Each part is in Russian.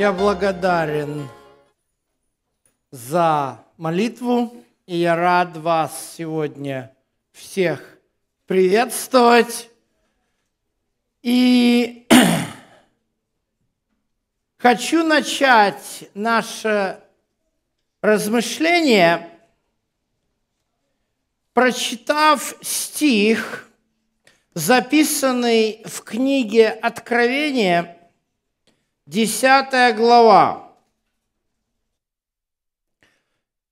Я благодарен за молитву, и я рад вас сегодня всех приветствовать. И хочу начать наше размышление, прочитав стих, записанный в книге Откровения – Десятая глава.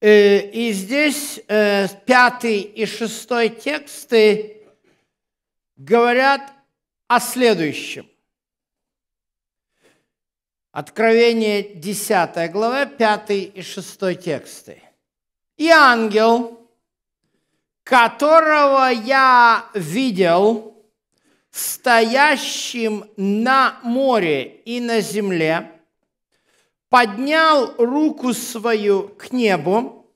Э, и здесь э, пятый и шестой тексты говорят о следующем. Откровение 10 глава, 5 и 6 тексты. «И ангел, которого я видел, стоящим на море и на земле, поднял руку свою к небу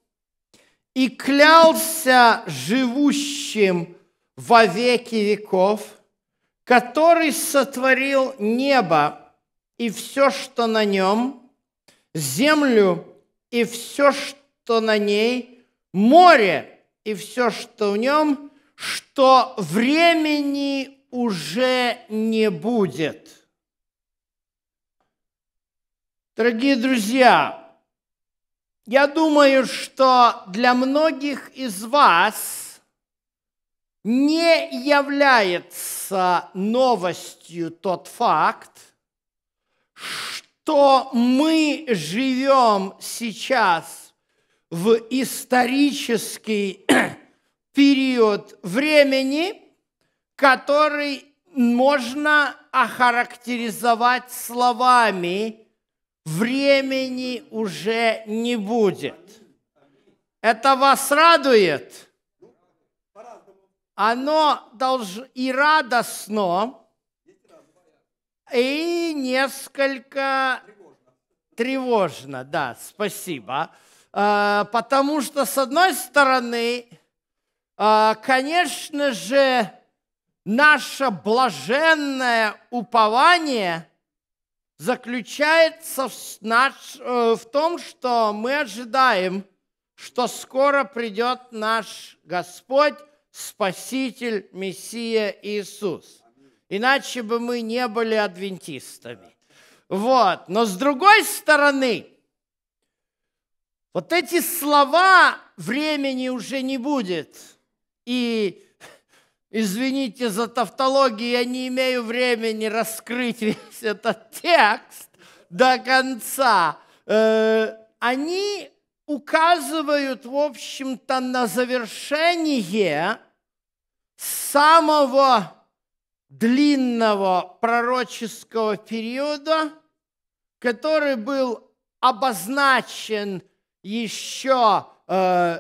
и клялся живущим во веки веков, который сотворил небо и все, что на нем, землю и все, что на ней, море и все, что в нем, что времени уже не будет. Дорогие друзья, я думаю, что для многих из вас не является новостью тот факт, что мы живем сейчас в исторический период времени – который можно охарактеризовать словами «времени уже не будет». Это вас радует? Оно должно и радостно, и несколько тревожно, да, спасибо. А, потому что, с одной стороны, а, конечно же, наше блаженное упование заключается в, наш, э, в том, что мы ожидаем, что скоро придет наш Господь, Спаситель, Мессия Иисус. Иначе бы мы не были адвентистами. Вот. Но с другой стороны, вот эти слова времени уже не будет. И Извините за тавтологию, я не имею времени раскрыть весь этот текст до конца. Э, они указывают, в общем-то, на завершение самого длинного пророческого периода, который был обозначен еще э,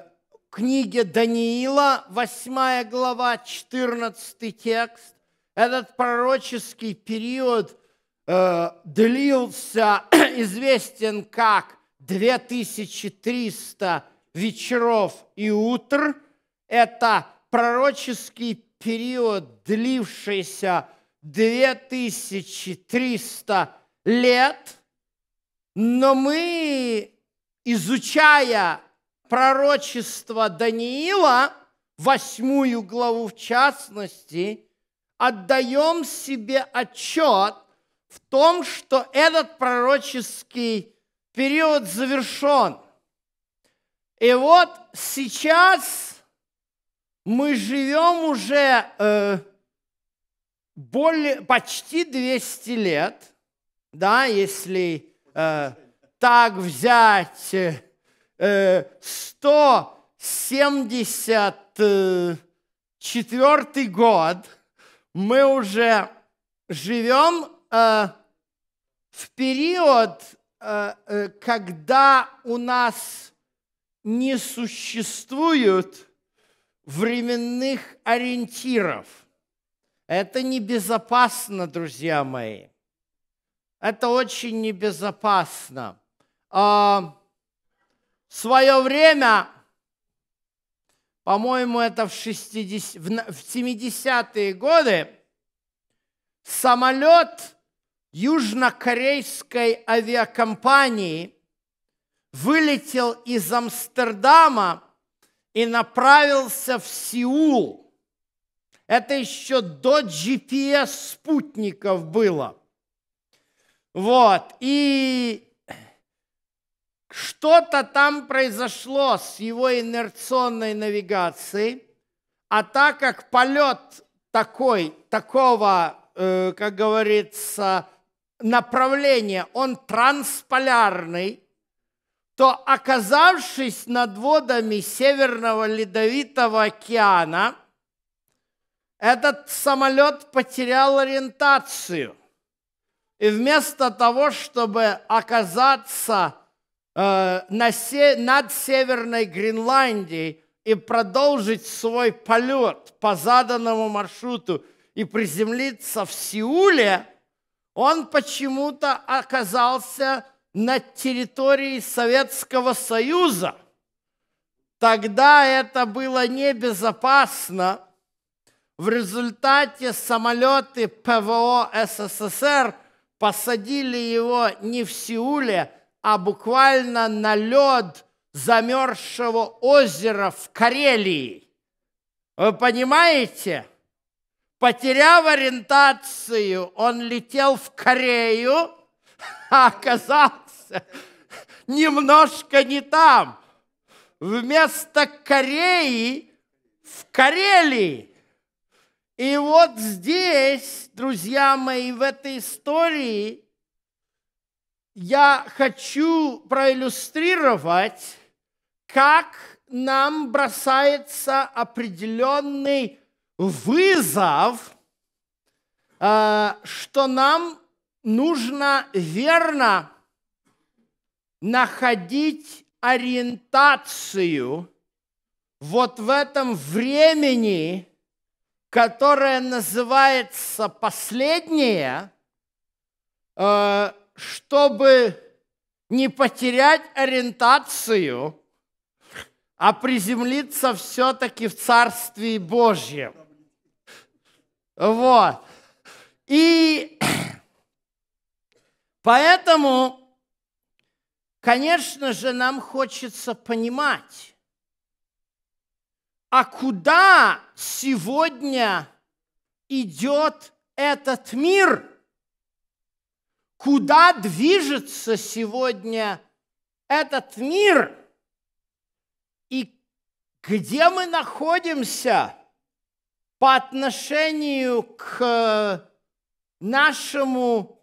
книге Даниила, 8 глава, 14 текст, этот пророческий период э, длился, известен как 2300 вечеров и утр. Это пророческий период, длившийся 2300 лет. Но мы, изучая пророчество Даниила, восьмую главу в частности, отдаем себе отчет в том, что этот пророческий период завершен. И вот сейчас мы живем уже э, более, почти 200 лет, да, если э, так взять э, 174 э, э, год мы уже живем э, в период, когда у нас не существует временных ориентиров. Это небезопасно, друзья мои. Это очень небезопасно. А, в свое время, по-моему, это в, 60, в 70-е годы, самолет южнокорейской авиакомпании вылетел из Амстердама и направился в Сеул. Это еще до GPS-спутников было. Вот. И что-то там произошло с его инерционной навигацией, а так как полет такой, такого, э, как говорится, направления, он трансполярный, то оказавшись над водами Северного Ледовитого океана, этот самолет потерял ориентацию. И вместо того, чтобы оказаться Э, на се, над Северной Гренландией и продолжить свой полет по заданному маршруту и приземлиться в Сеуле, он почему-то оказался на территории Советского Союза. Тогда это было небезопасно. В результате самолеты ПВО СССР посадили его не в Сеуле, а буквально на лед замерзшего озера в Карелии. Вы понимаете? Потеряв ориентацию, он летел в Корею, а оказался немножко не там. Вместо Кореи в Карелии. И вот здесь, друзья мои, в этой истории я хочу проиллюстрировать, как нам бросается определенный вызов, э, что нам нужно верно находить ориентацию вот в этом времени, которое называется последнее, э, чтобы не потерять ориентацию, а приземлиться все-таки в Царстве Божьем. Вот. И поэтому, конечно же, нам хочется понимать, а куда сегодня идет этот мир – куда движется сегодня этот мир и где мы находимся по отношению к э, нашему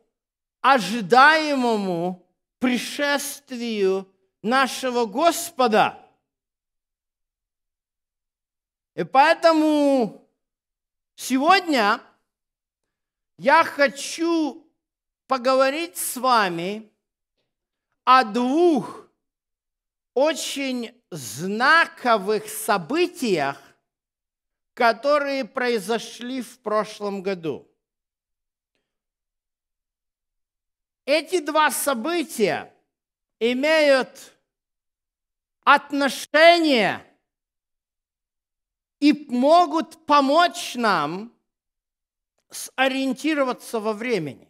ожидаемому пришествию нашего Господа. И поэтому сегодня я хочу поговорить с вами о двух очень знаковых событиях, которые произошли в прошлом году. Эти два события имеют отношение и могут помочь нам сориентироваться во времени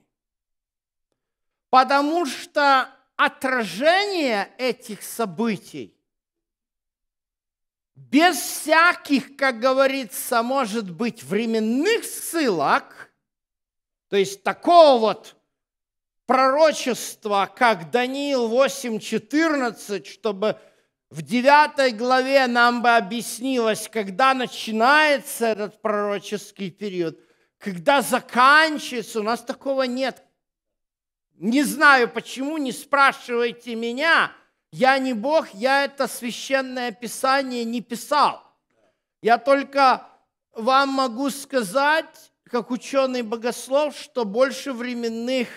потому что отражение этих событий без всяких, как говорится, может быть, временных ссылок, то есть такого вот пророчества, как Даниил 8.14, чтобы в 9 главе нам бы объяснилось, когда начинается этот пророческий период, когда заканчивается, у нас такого нет не знаю почему, не спрашивайте меня. Я не Бог, я это священное писание не писал. Я только вам могу сказать, как ученый-богослов, что больше временных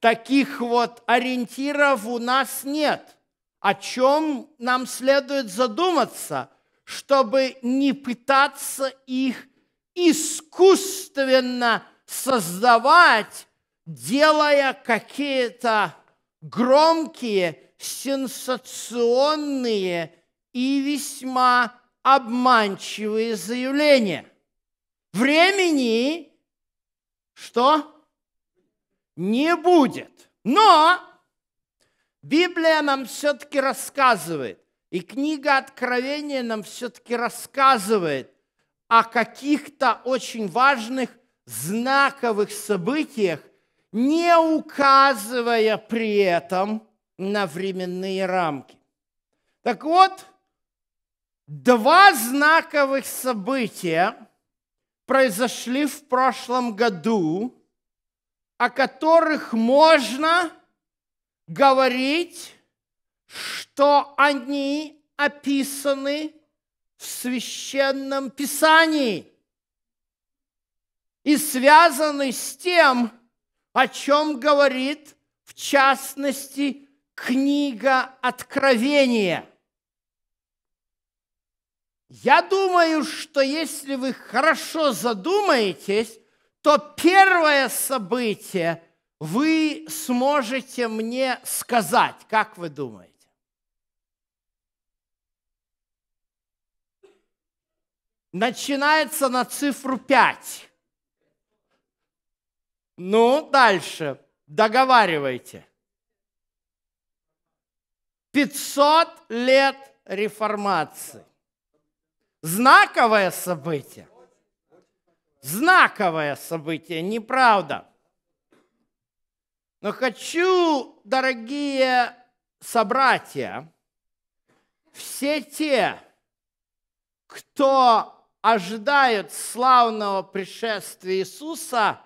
таких вот ориентиров у нас нет. О чем нам следует задуматься, чтобы не пытаться их искусственно создавать делая какие-то громкие, сенсационные и весьма обманчивые заявления. Времени что? Не будет. Но Библия нам все-таки рассказывает, и книга Откровения нам все-таки рассказывает о каких-то очень важных знаковых событиях, не указывая при этом на временные рамки. Так вот, два знаковых события произошли в прошлом году, о которых можно говорить, что они описаны в священном писании и связаны с тем, о чем говорит, в частности, книга Откровения. Я думаю, что если вы хорошо задумаетесь, то первое событие вы сможете мне сказать, как вы думаете. Начинается на цифру 5. Ну, дальше. Договаривайте. 500 лет реформации. Знаковое событие. Знаковое событие, неправда. Но хочу, дорогие собратья, все те, кто ожидают славного пришествия Иисуса –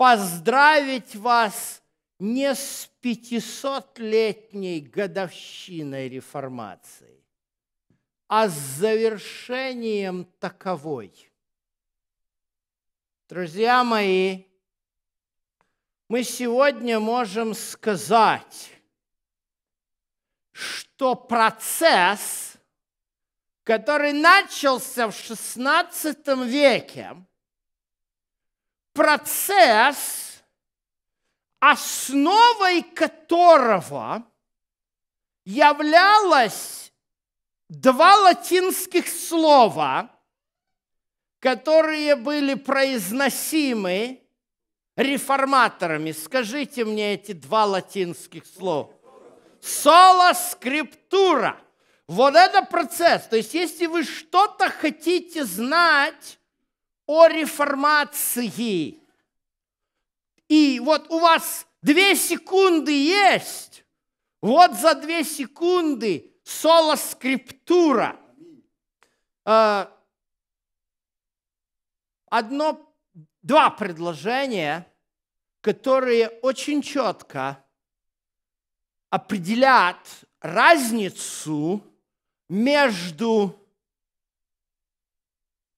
поздравить вас не с 500-летней годовщиной реформации, а с завершением таковой. Друзья мои, мы сегодня можем сказать, что процесс, который начался в XVI веке, процесс, основой которого являлось два латинских слова, которые были произносимы реформаторами. Скажите мне эти два латинских слова. Соло скриптура. Вот это процесс. То есть, если вы что-то хотите знать о реформации. И вот у вас две секунды есть. Вот за две секунды соло скриптура. А, одно, два предложения, которые очень четко определяют разницу между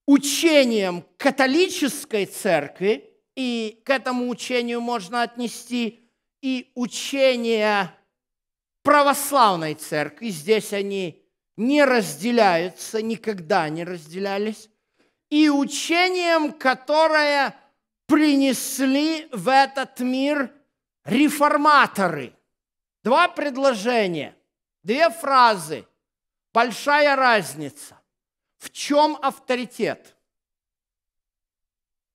учением католической церкви, и к этому учению можно отнести и учение православной церкви. Здесь они не разделяются, никогда не разделялись. И учением, которое принесли в этот мир реформаторы. Два предложения, две фразы, большая разница. В чем авторитет?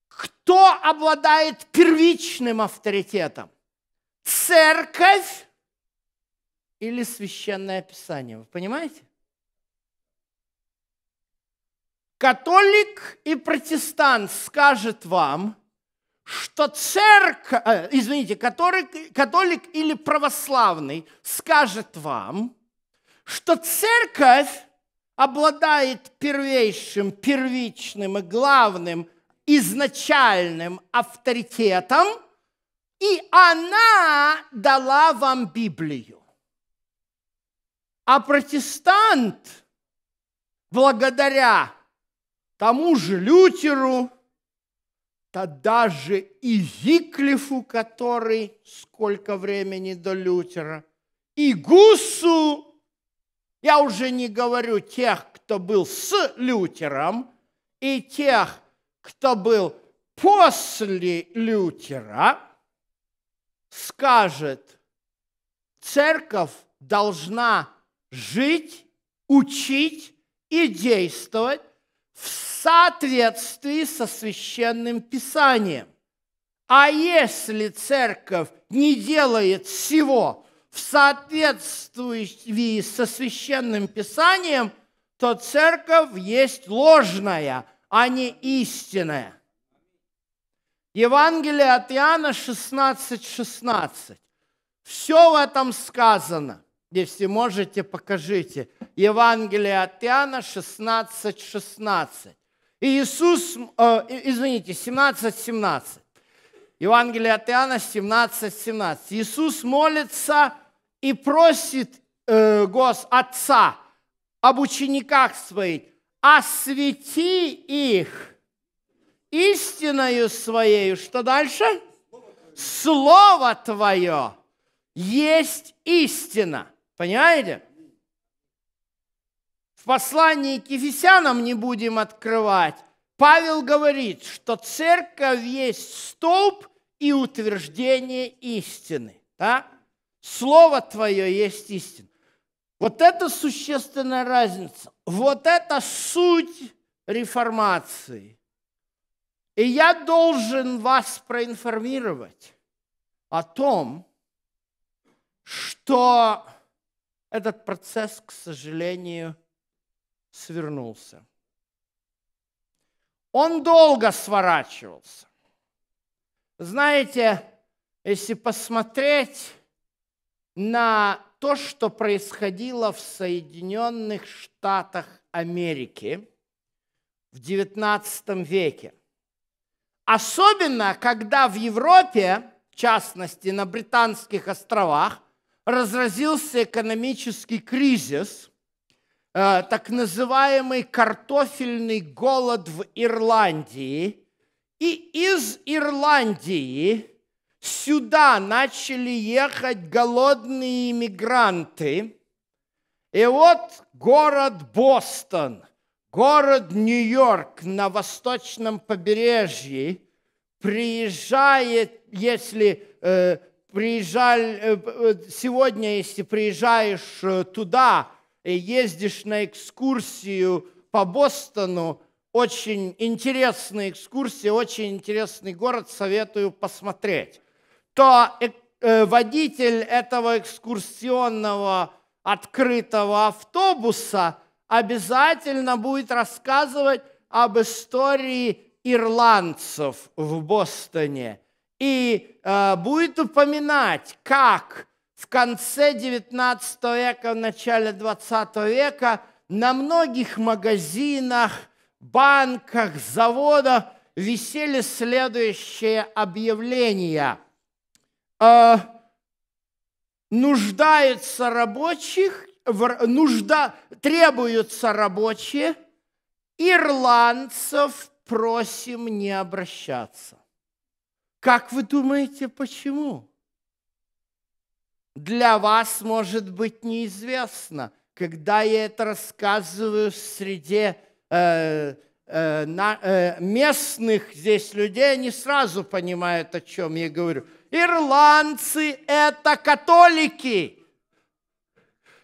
Кто обладает первичным авторитетом? Церковь или священное писание? Вы понимаете? Католик и протестант скажет вам, что церковь, э, извините, который католик или православный скажет вам, что церковь обладает первейшим, первичным и главным изначальным авторитетом, и она дала вам Библию. А протестант, благодаря тому же Лютеру, то даже и Зиклифу, который сколько времени до Лютера, и Гусу, я уже не говорю тех, кто был с Лютером, и тех, кто был после Лютера, скажет, церковь должна жить, учить и действовать в соответствии со священным писанием. А если церковь не делает всего, в соответствии со священным писанием, то церковь есть ложная, а не истинная. Евангелие от Иоанна 16:16. 16. Все в этом сказано. Если можете, покажите. Евангелие от Иоанна 16:16. 16. Иисус, э, извините, 17:17. 17. Евангелие от Иоанна 17:17. 17. Иисус молится и просит э, Гос Отца об учениках своих, освети их истиною своей. Что дальше? Слово Твое есть истина. Понимаете? В послании к Ефесянам не будем открывать. Павел говорит, что церковь есть столб и утверждение истины. Да? Слово Твое есть истина. Вот это существенная разница. Вот это суть реформации. И я должен вас проинформировать о том, что этот процесс, к сожалению, свернулся. Он долго сворачивался. Знаете, если посмотреть на то, что происходило в Соединенных Штатах Америки в XIX веке. Особенно, когда в Европе, в частности на Британских островах, разразился экономический кризис, э, так называемый картофельный голод в Ирландии. И из Ирландии сюда начали ехать голодные иммигранты. И вот город Бостон, город Нью-Йорк на восточном побережье приезжает, если э, приезжали, э, э, сегодня, если приезжаешь э, туда и ездишь на экскурсию по Бостону, очень интересная экскурсия, очень интересный город, советую посмотреть то э, э, водитель этого экскурсионного открытого автобуса обязательно будет рассказывать об истории ирландцев в Бостоне и э, будет упоминать, как в конце 19 века, в начале 20 века на многих магазинах, банках, заводах висели следующие объявления – э, нуждается рабочих, в, нужда, требуются рабочие, ирландцев просим не обращаться. Как вы думаете, почему? Для вас, может быть, неизвестно, когда я это рассказываю среди э, э, на, э, местных здесь людей, они сразу понимают, о чем я говорю. Ирландцы – это католики.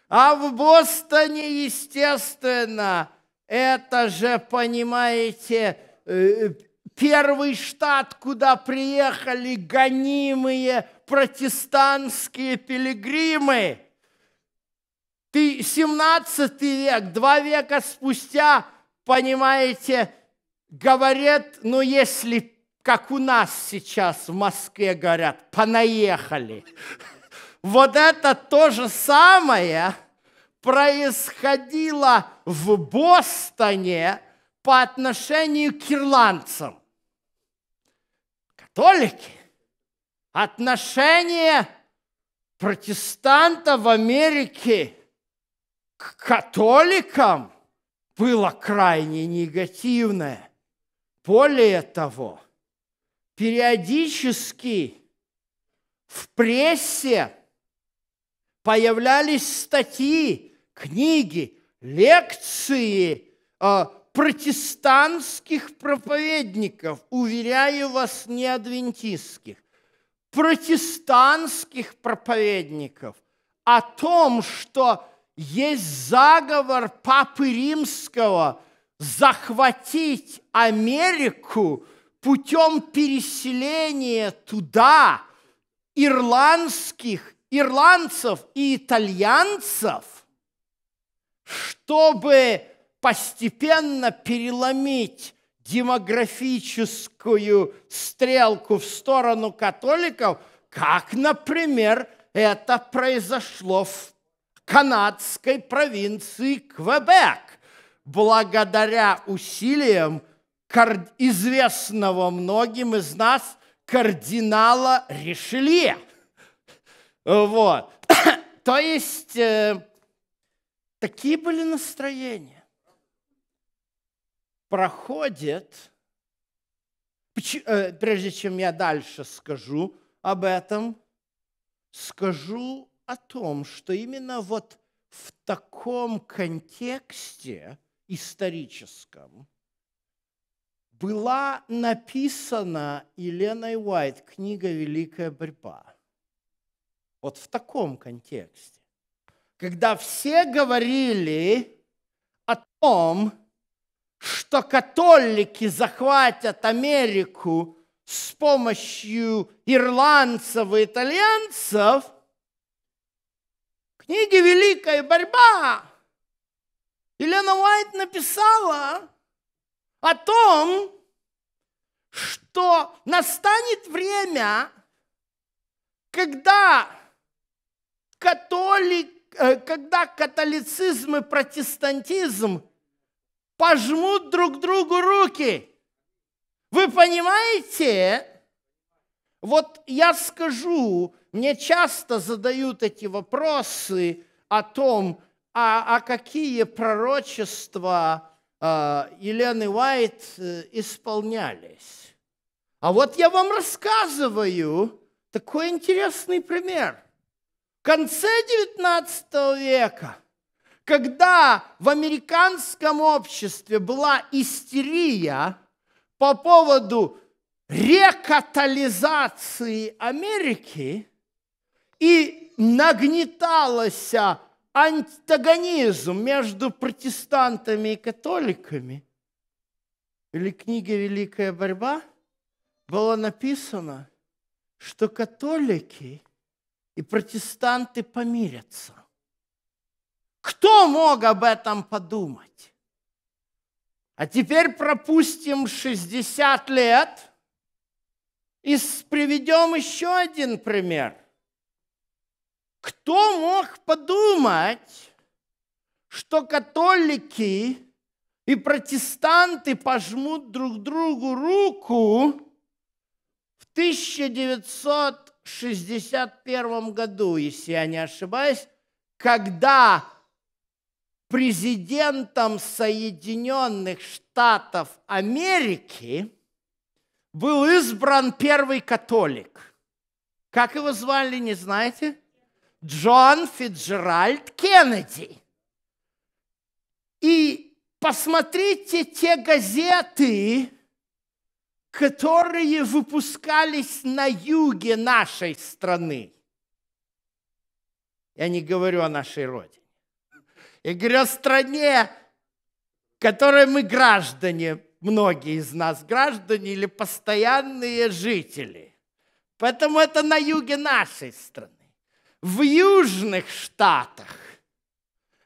А в Бостоне, естественно, это же, понимаете, э, первый штат, куда приехали гонимые протестантские пилигримы. 17 век, два века спустя, понимаете, говорят, ну если как у нас сейчас в Москве говорят, понаехали. Вот это то же самое происходило в Бостоне по отношению к ирландцам. Католики, отношение протестанта в Америке к католикам было крайне негативное. Более того – периодически в прессе появлялись статьи, книги, лекции а, протестантских проповедников, уверяю вас, не адвентистских, протестантских проповедников о том, что есть заговор Папы Римского захватить Америку – путем переселения туда ирландских, ирландцев и итальянцев, чтобы постепенно переломить демографическую стрелку в сторону католиков, как, например, это произошло в канадской провинции Квебек, благодаря усилиям – известного многим из нас кардинала Ришелье. Вот. То есть э, такие были настроения. Проходит, э, прежде чем я дальше скажу об этом, скажу о том, что именно вот в таком контексте историческом – была написана Еленой Уайт книга «Великая борьба». Вот в таком контексте. Когда все говорили о том, что католики захватят Америку с помощью ирландцев и итальянцев, в «Великая борьба» Елена Уайт написала, о том, что настанет время, когда католик, э, когда католицизм и протестантизм пожмут друг другу руки. Вы понимаете? Вот я скажу, мне часто задают эти вопросы о том, а, а какие пророчества а, Елены Уайт э, исполнялись. А вот я вам рассказываю такой интересный пример. В конце XIX века, когда в американском обществе была истерия по поводу рекатализации Америки и нагнеталась антагонизм между протестантами и католиками, или книга «Великая борьба» было написано, что католики и протестанты помирятся. Кто мог об этом подумать? А теперь пропустим 60 лет и приведем еще один пример – кто мог подумать, что католики и протестанты пожмут друг другу руку в 1961 году, если я не ошибаюсь, когда президентом Соединенных Штатов Америки был избран первый католик. Как его звали, не знаете? Джон Фиджеральд Кеннеди. И посмотрите те газеты, которые выпускались на юге нашей страны. Я не говорю о нашей родине. Я говорю о стране, которой мы граждане, многие из нас граждане или постоянные жители. Поэтому это на юге нашей страны в южных штатах,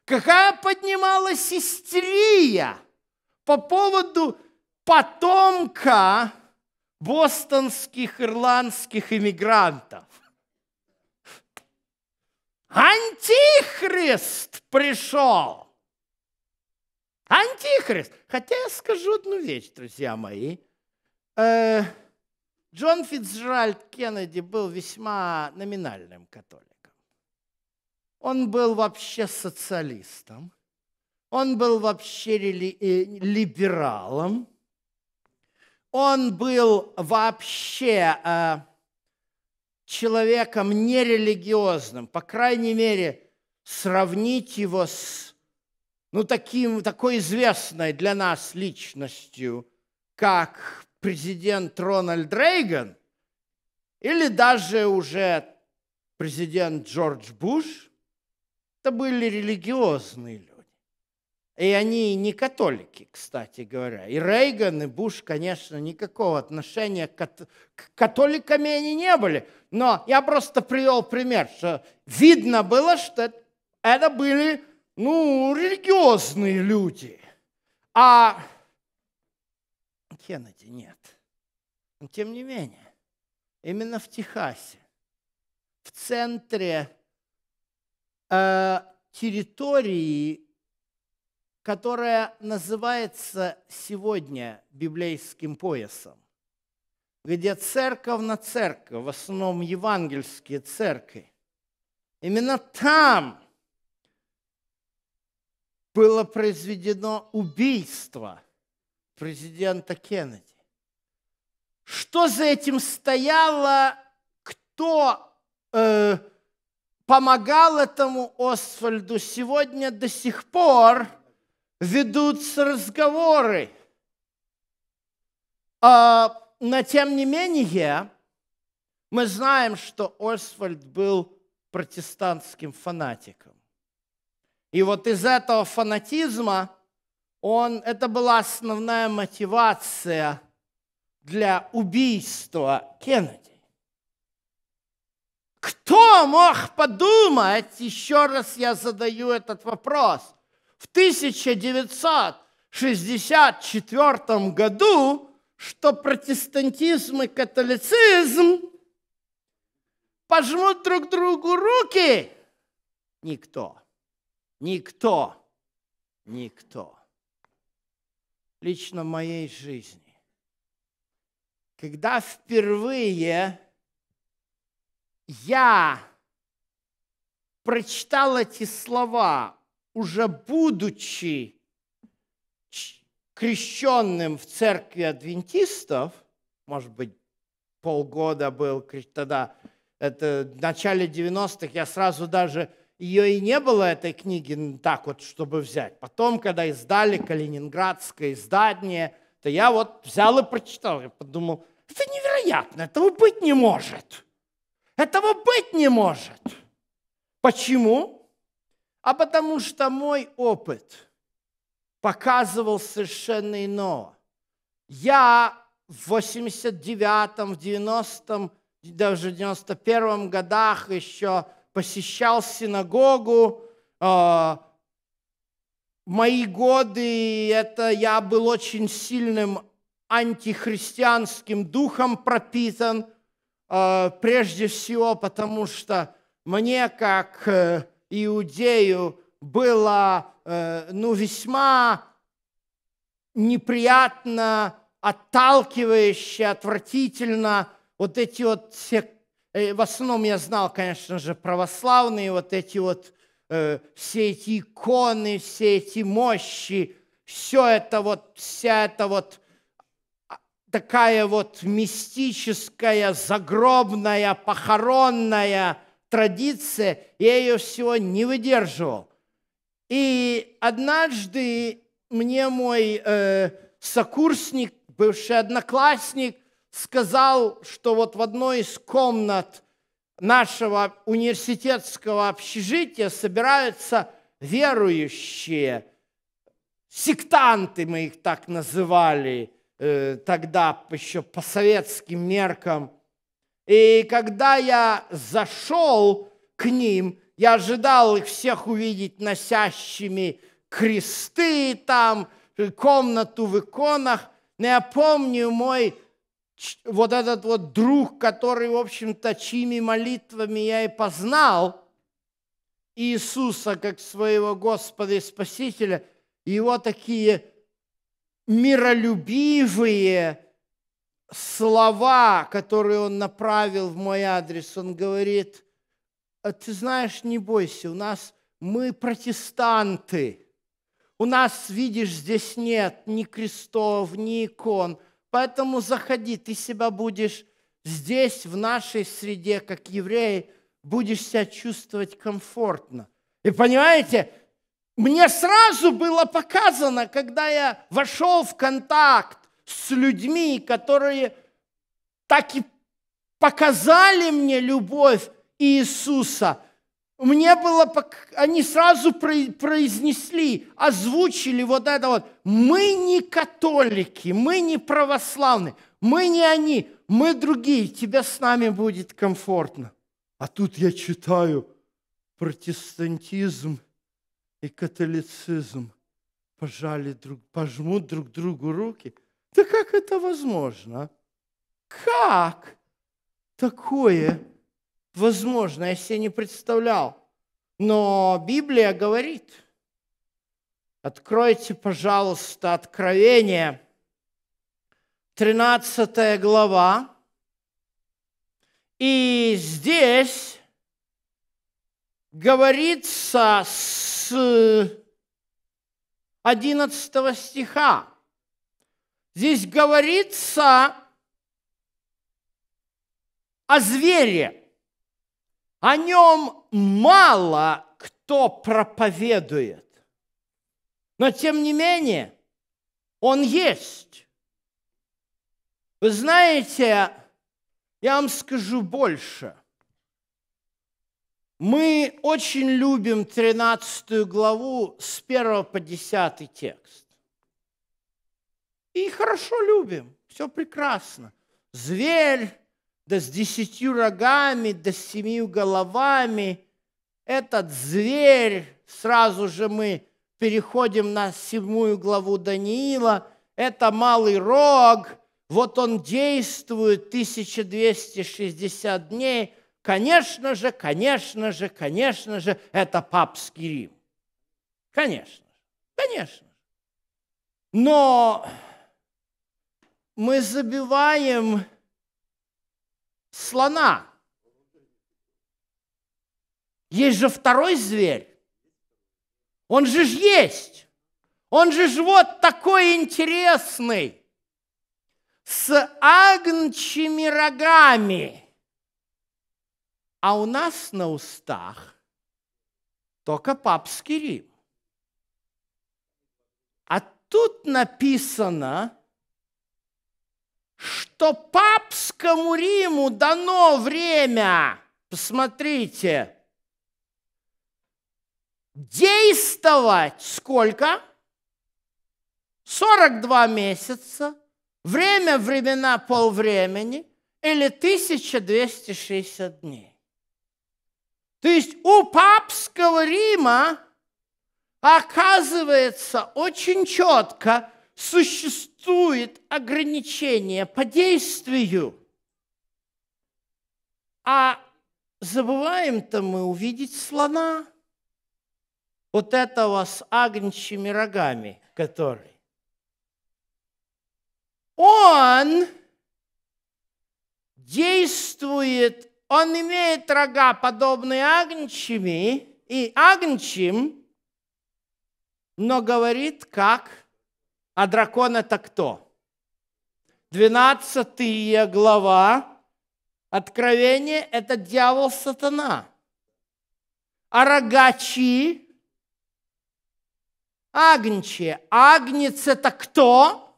какая поднималась истерия по поводу потомка бостонских ирландских иммигрантов. Антихрист пришел. Антихрист. Хотя я скажу одну вещь, друзья мои. Э, Джон Фитцжеральд Кеннеди был весьма номинальным католиком. Он был вообще социалистом, он был вообще э, либералом, он был вообще э, человеком нерелигиозным, по крайней мере, сравнить его с ну, таким, такой известной для нас личностью, как президент Рональд Рейган или даже уже президент Джордж Буш – это были религиозные люди. И они не католики, кстати говоря. И Рейган, и Буш, конечно, никакого отношения к, католиками они не были. Но я просто привел пример, что видно было, что это были, ну, религиозные люди. А Кеннеди нет. Но тем не менее, именно в Техасе, в центре Э, территории, которая называется сегодня библейским поясом, где церковь на церковь, в основном евангельские церкви, именно там было произведено убийство президента Кеннеди. Что за этим стояло, кто э, помогал этому Освальду, сегодня до сих пор ведутся разговоры. А, но тем не менее, мы знаем, что Освальд был протестантским фанатиком. И вот из этого фанатизма он, это была основная мотивация для убийства Кеннеди. Кто мог подумать, еще раз я задаю этот вопрос, в 1964 году, что протестантизм и католицизм пожмут друг другу руки? Никто. Никто. Никто. Лично в моей жизни. Когда впервые я прочитал эти слова, уже будучи крещенным в церкви адвентистов, может быть, полгода был тогда, это в начале 90-х, я сразу даже, ее и не было, этой книги, так вот, чтобы взять. Потом, когда издали калининградское издание, то я вот взял и прочитал. Я подумал, это невероятно, этого быть не может. Этого быть не может. Почему? А потому что мой опыт показывал совершенно иное. Я в 89-м, в 90-м, даже в 91-м годах еще посещал синагогу. В а, мои годы это я был очень сильным антихристианским духом пропитан – а, прежде всего потому, что мне, как э, иудею, было э, ну, весьма неприятно, отталкивающе, отвратительно. Вот эти вот все, э, в основном я знал, конечно же, православные, вот эти вот все эти иконы, все эти мощи, все это вот, вся эта вот такая вот мистическая, загробная, похоронная традиция, я ее всего не выдерживал. И однажды мне мой э, сокурсник, бывший одноклассник, сказал, что вот в одной из комнат нашего университетского общежития собираются верующие, сектанты мы их так называли – Э, тогда еще по советским меркам. И когда я зашел к ним, я ожидал их всех увидеть носящими кресты там, э, комнату в иконах. Но я помню мой вот этот вот друг, который, в общем-то, чьими молитвами я и познал Иисуса как своего Господа и Спасителя, его такие миролюбивые слова, которые он направил в мой адрес. Он говорит, «А ты знаешь, не бойся, у нас мы протестанты. У нас, видишь, здесь нет ни крестов, ни икон. Поэтому заходи, ты себя будешь здесь, в нашей среде, как еврей, будешь себя чувствовать комфортно. И понимаете, мне сразу было показано, когда я вошел в контакт с людьми, которые так и показали мне любовь Иисуса. Мне было, они сразу произнесли, озвучили вот это вот. Мы не католики, мы не православные, мы не они, мы другие, тебе с нами будет комфортно. А тут я читаю протестантизм – и католицизм пожали друг, пожмут друг другу руки. Да как это возможно? Как такое возможно? Я себе не представлял. Но Библия говорит, откройте, пожалуйста, Откровение, 13 глава, и здесь говорится с 11 стиха. Здесь говорится о звере. О нем мало кто проповедует. Но тем не менее, он есть. Вы знаете, я вам скажу больше – мы очень любим 13 главу с 1 по 10 текст. И хорошо любим, все прекрасно. Зверь, да с десятью рогами, да с семью головами. Этот зверь, сразу же мы переходим на седьмую главу Даниила, это малый рог, вот он действует 1260 дней – Конечно же, конечно же, конечно же, это папский Рим. Конечно, конечно. Но мы забиваем слона. Есть же второй зверь. Он же ж есть. Он же ж вот такой интересный. С агнчими рогами – а у нас на устах только папский Рим. А тут написано, что папскому Риму дано время, посмотрите, действовать сколько? 42 месяца, время, времена, полвремени или 1260 дней. То есть у папского Рима оказывается очень четко существует ограничение по действию. А забываем-то мы увидеть слона, вот этого с агнчими рогами, который. Он действует он имеет рога, подобные агнчими, и агнчим, но говорит как, а дракон это кто? 12 глава Откровение – это дьявол сатана. А рогачи – агнчи. Агнец – это кто?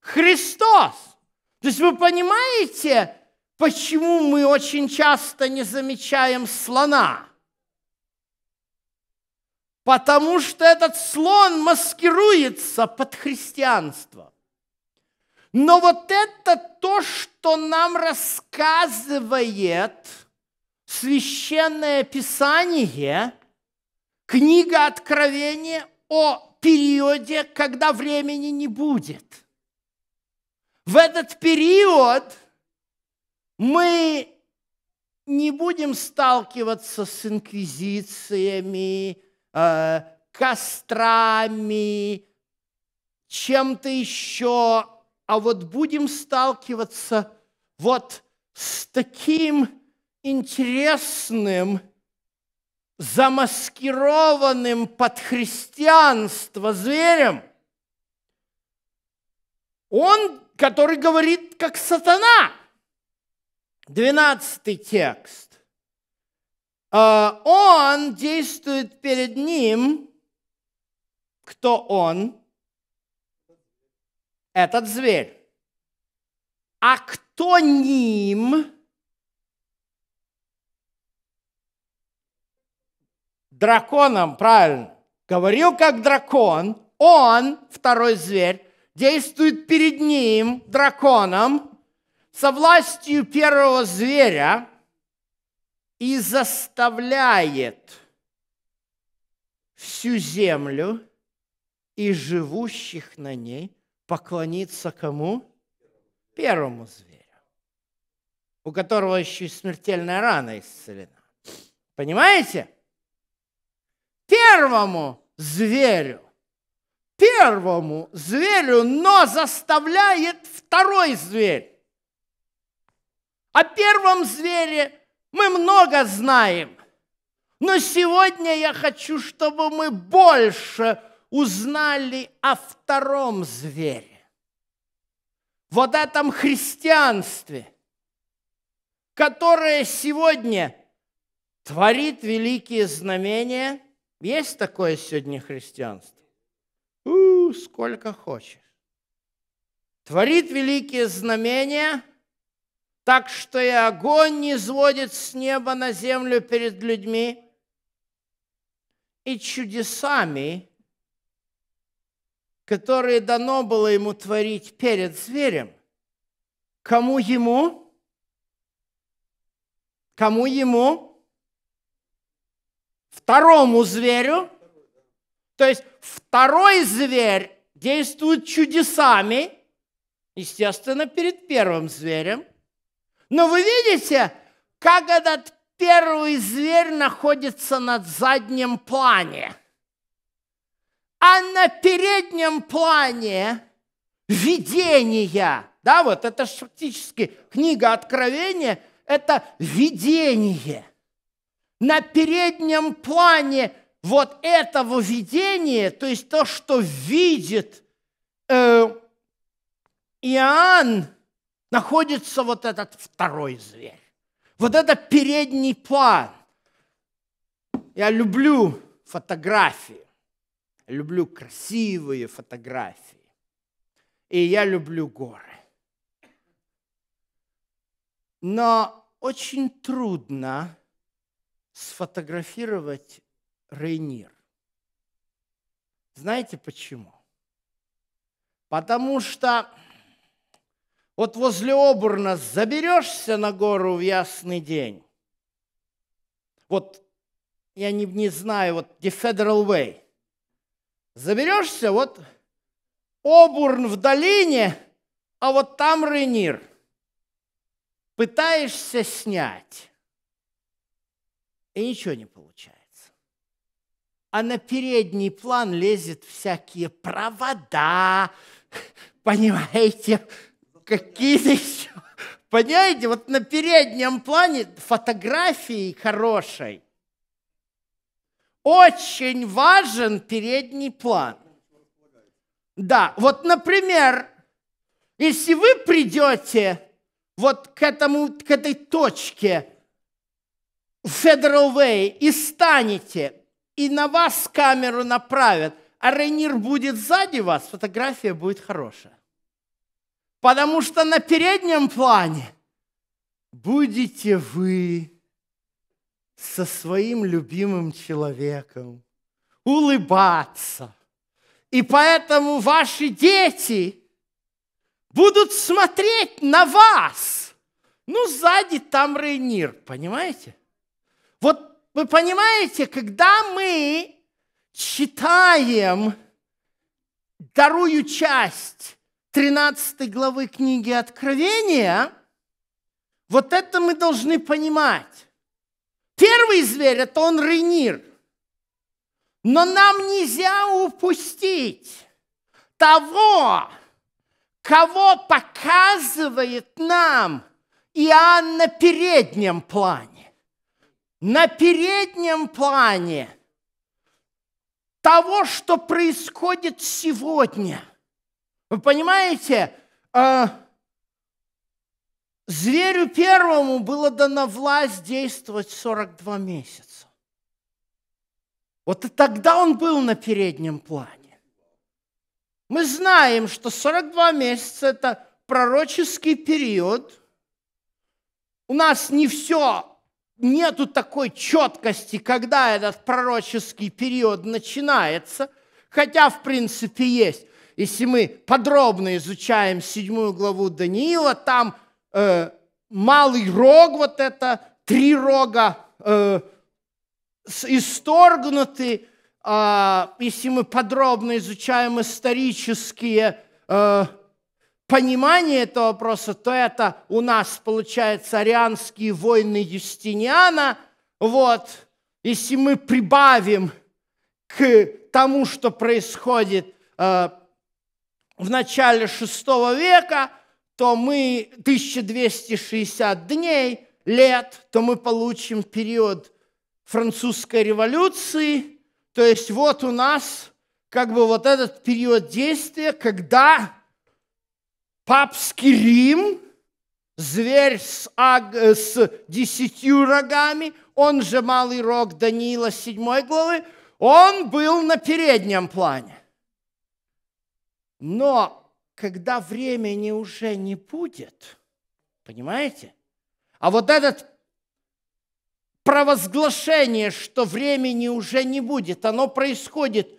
Христос. То есть вы понимаете, Почему мы очень часто не замечаем слона? Потому что этот слон маскируется под христианство. Но вот это то, что нам рассказывает священное писание, книга Откровения о периоде, когда времени не будет. В этот период мы не будем сталкиваться с инквизициями, э, кострами, чем-то еще, а вот будем сталкиваться вот с таким интересным, замаскированным под христианство зверем. Он, который говорит как сатана – 12 текст. А, он действует перед ним. Кто он? Этот зверь. А кто ним? Драконом, правильно. Говорил как дракон. Он, второй зверь, действует перед ним, драконом – со властью первого зверя и заставляет всю землю и живущих на ней поклониться кому? Первому зверю, у которого еще и смертельная рана исцелена. Понимаете? Первому зверю, первому зверю, но заставляет второй зверь о первом звере мы много знаем, но сегодня я хочу, чтобы мы больше узнали о втором звере, вот этом христианстве, которое сегодня творит великие знамения. Есть такое сегодня христианство? У, сколько хочешь. Творит великие знамения – так что и огонь не сводит с неба на землю перед людьми, и чудесами, которые дано было ему творить перед зверем, кому ему? Кому ему? Второму зверю. То есть второй зверь действует чудесами, естественно, перед первым зверем – но вы видите, как этот первый зверь находится на заднем плане. А на переднем плане видения. Да, вот это же фактически книга Откровения, это видение. На переднем плане вот этого видения, то есть то, что видит э, Иоанн, находится вот этот второй зверь. Вот это передний план. Я люблю фотографии. Я люблю красивые фотографии. И я люблю горы. Но очень трудно сфотографировать Рейнир. Знаете почему? Потому что вот возле Обурна заберешься на гору в ясный день. Вот я не, не знаю, вот The Federal Way. Заберешься, вот Обурн в долине, а вот там Ренир. Пытаешься снять, и ничего не получается. А на передний план лезет всякие провода, понимаете, какие еще. Понимаете, вот на переднем плане фотографии хорошей очень важен передний план. Да, вот, например, если вы придете вот к, этому, к этой точке в Federal Way и станете, и на вас камеру направят, а Рейнир будет сзади вас, фотография будет хорошая потому что на переднем плане будете вы со своим любимым человеком улыбаться. И поэтому ваши дети будут смотреть на вас. Ну, сзади там Рейнир, понимаете? Вот вы понимаете, когда мы читаем вторую часть 13 главы книги Откровения, вот это мы должны понимать. Первый зверь – это он Рейнир, Но нам нельзя упустить того, кого показывает нам Иоанн на переднем плане. На переднем плане того, что происходит сегодня – вы понимаете, а, зверю первому было дана власть действовать 42 месяца. Вот и тогда он был на переднем плане. Мы знаем, что 42 месяца – это пророческий период. У нас не все, нету такой четкости, когда этот пророческий период начинается – Хотя, в принципе, есть. Если мы подробно изучаем седьмую главу Даниила, там э, малый рог, вот это, три рога э, исторгнуты. Э, если мы подробно изучаем исторические э, понимание этого вопроса, то это у нас, получается, арианские войны Юстиниана. Вот, если мы прибавим к тому, что происходит э, в начале шестого века, то мы 1260 дней, лет, то мы получим период французской революции. То есть вот у нас как бы вот этот период действия, когда папский Рим, зверь с, аг... Э, с десятью рогами, он же малый рог Даниила 7 главы, он был на переднем плане. Но когда времени уже не будет, понимаете? А вот этот провозглашение, что времени уже не будет, оно происходит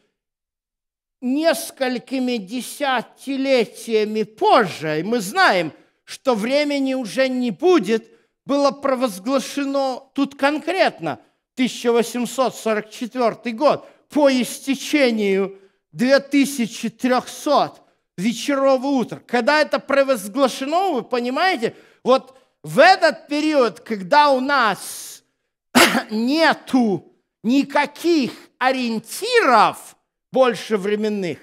несколькими десятилетиями позже, и мы знаем, что времени уже не будет, было провозглашено тут конкретно – 1844 год, по истечению 2300 вечеров и утр. Когда это провозглашено, вы понимаете, вот в этот период, когда у нас нету никаких ориентиров больше временных,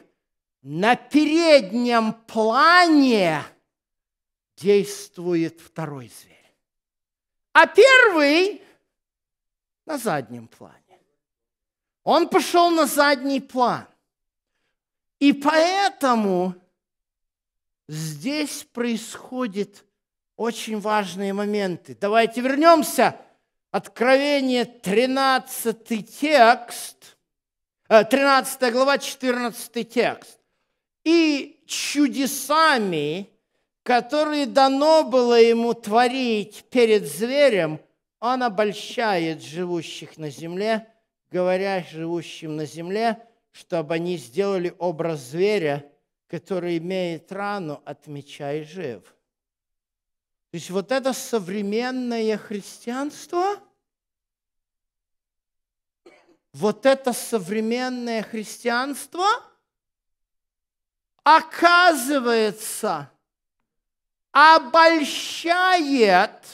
на переднем плане действует второй зверь. А первый на заднем плане. Он пошел на задний план. И поэтому здесь происходят очень важные моменты. Давайте вернемся. Откровение 13 текст, 13 э, глава, 14 текст. «И чудесами, которые дано было ему творить перед зверем, он обольщает живущих на земле, говоря живущим на земле, чтобы они сделали образ зверя, который имеет рану от меча и жив. То есть вот это современное христианство, вот это современное христианство, оказывается, обольщает –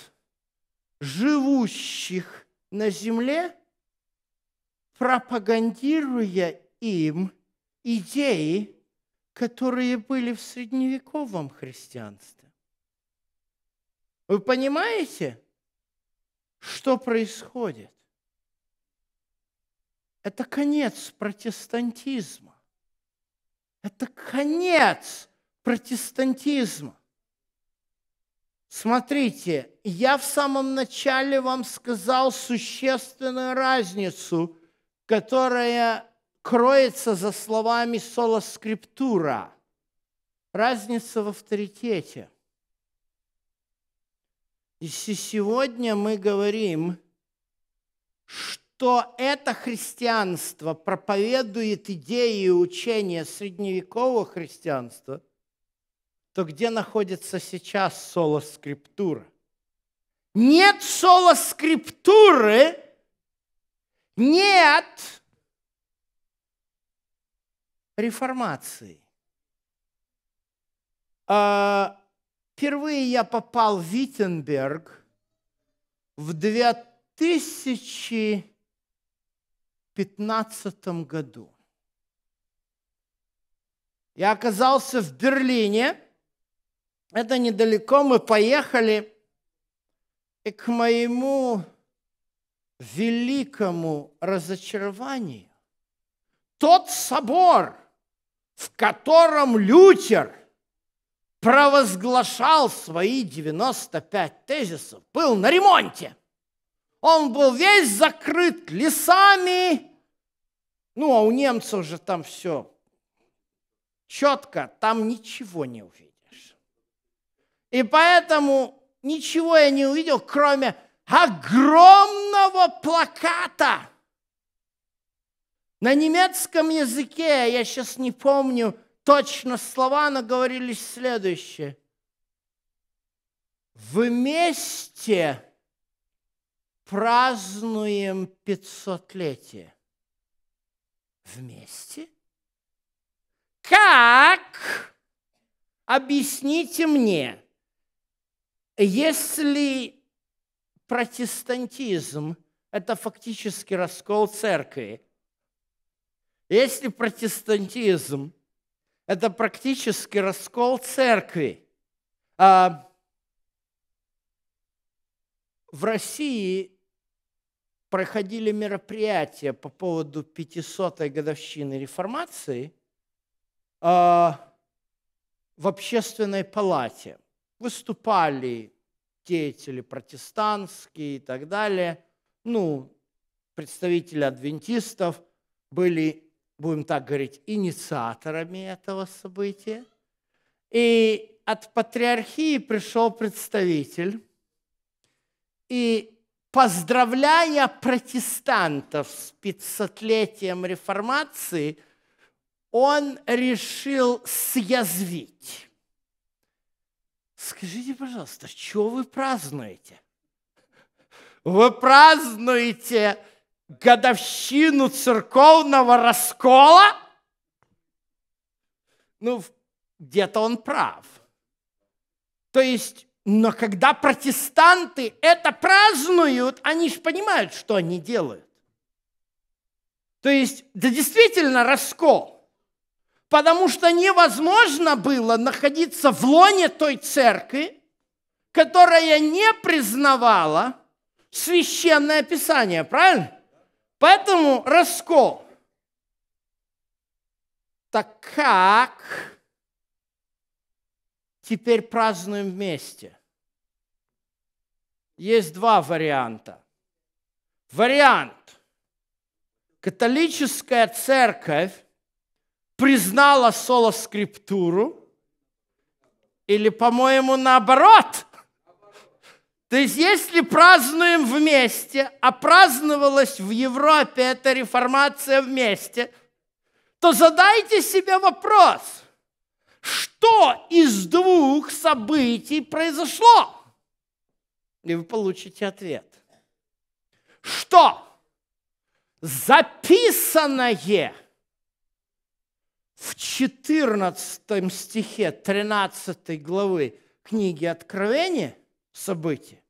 живущих на земле, пропагандируя им идеи, которые были в средневековом христианстве. Вы понимаете, что происходит? Это конец протестантизма. Это конец протестантизма. Смотрите, я в самом начале вам сказал существенную разницу, которая кроется за словами соло скриптура. Разница в авторитете. Если сегодня мы говорим, что это христианство проповедует идеи и учения средневекового христианства – то где находится сейчас соло скриптура? Нет соло скриптуры, нет реформации. А, впервые я попал в Виттенберг в 2015 году. Я оказался в Берлине – это недалеко, мы поехали, и к моему великому разочарованию тот собор, в котором Лютер провозглашал свои 95 тезисов, был на ремонте. Он был весь закрыт лесами, ну а у немцев же там все четко, там ничего не увидел. И поэтому ничего я не увидел, кроме огромного плаката. На немецком языке, а я сейчас не помню точно слова, но говорились следующее. Вместе празднуем 500-летие. Вместе? Как? Объясните мне – если протестантизм – это фактически раскол церкви, если протестантизм – это практически раскол церкви, а в России проходили мероприятия по поводу 500-й годовщины реформации а, в общественной палате – выступали деятели протестантские и так далее, ну, представители адвентистов были, будем так говорить, инициаторами этого события. И от патриархии пришел представитель, и поздравляя протестантов с 500-летием реформации, он решил съязвить Скажите, пожалуйста, что вы празднуете? Вы празднуете годовщину церковного раскола? Ну, где-то он прав. То есть, но когда протестанты это празднуют, они же понимают, что они делают. То есть, да действительно раскол потому что невозможно было находиться в лоне той церкви, которая не признавала священное писание, правильно? Поэтому раскол. Так как теперь празднуем вместе? Есть два варианта. Вариант. Католическая церковь признала соло скриптуру, или, по-моему, наоборот. То есть, если празднуем вместе, а праздновалась в Европе эта реформация вместе, то задайте себе вопрос, что из двух событий произошло? И вы получите ответ. Что записанное – в 14 стихе 13 главы книги Откровения событие,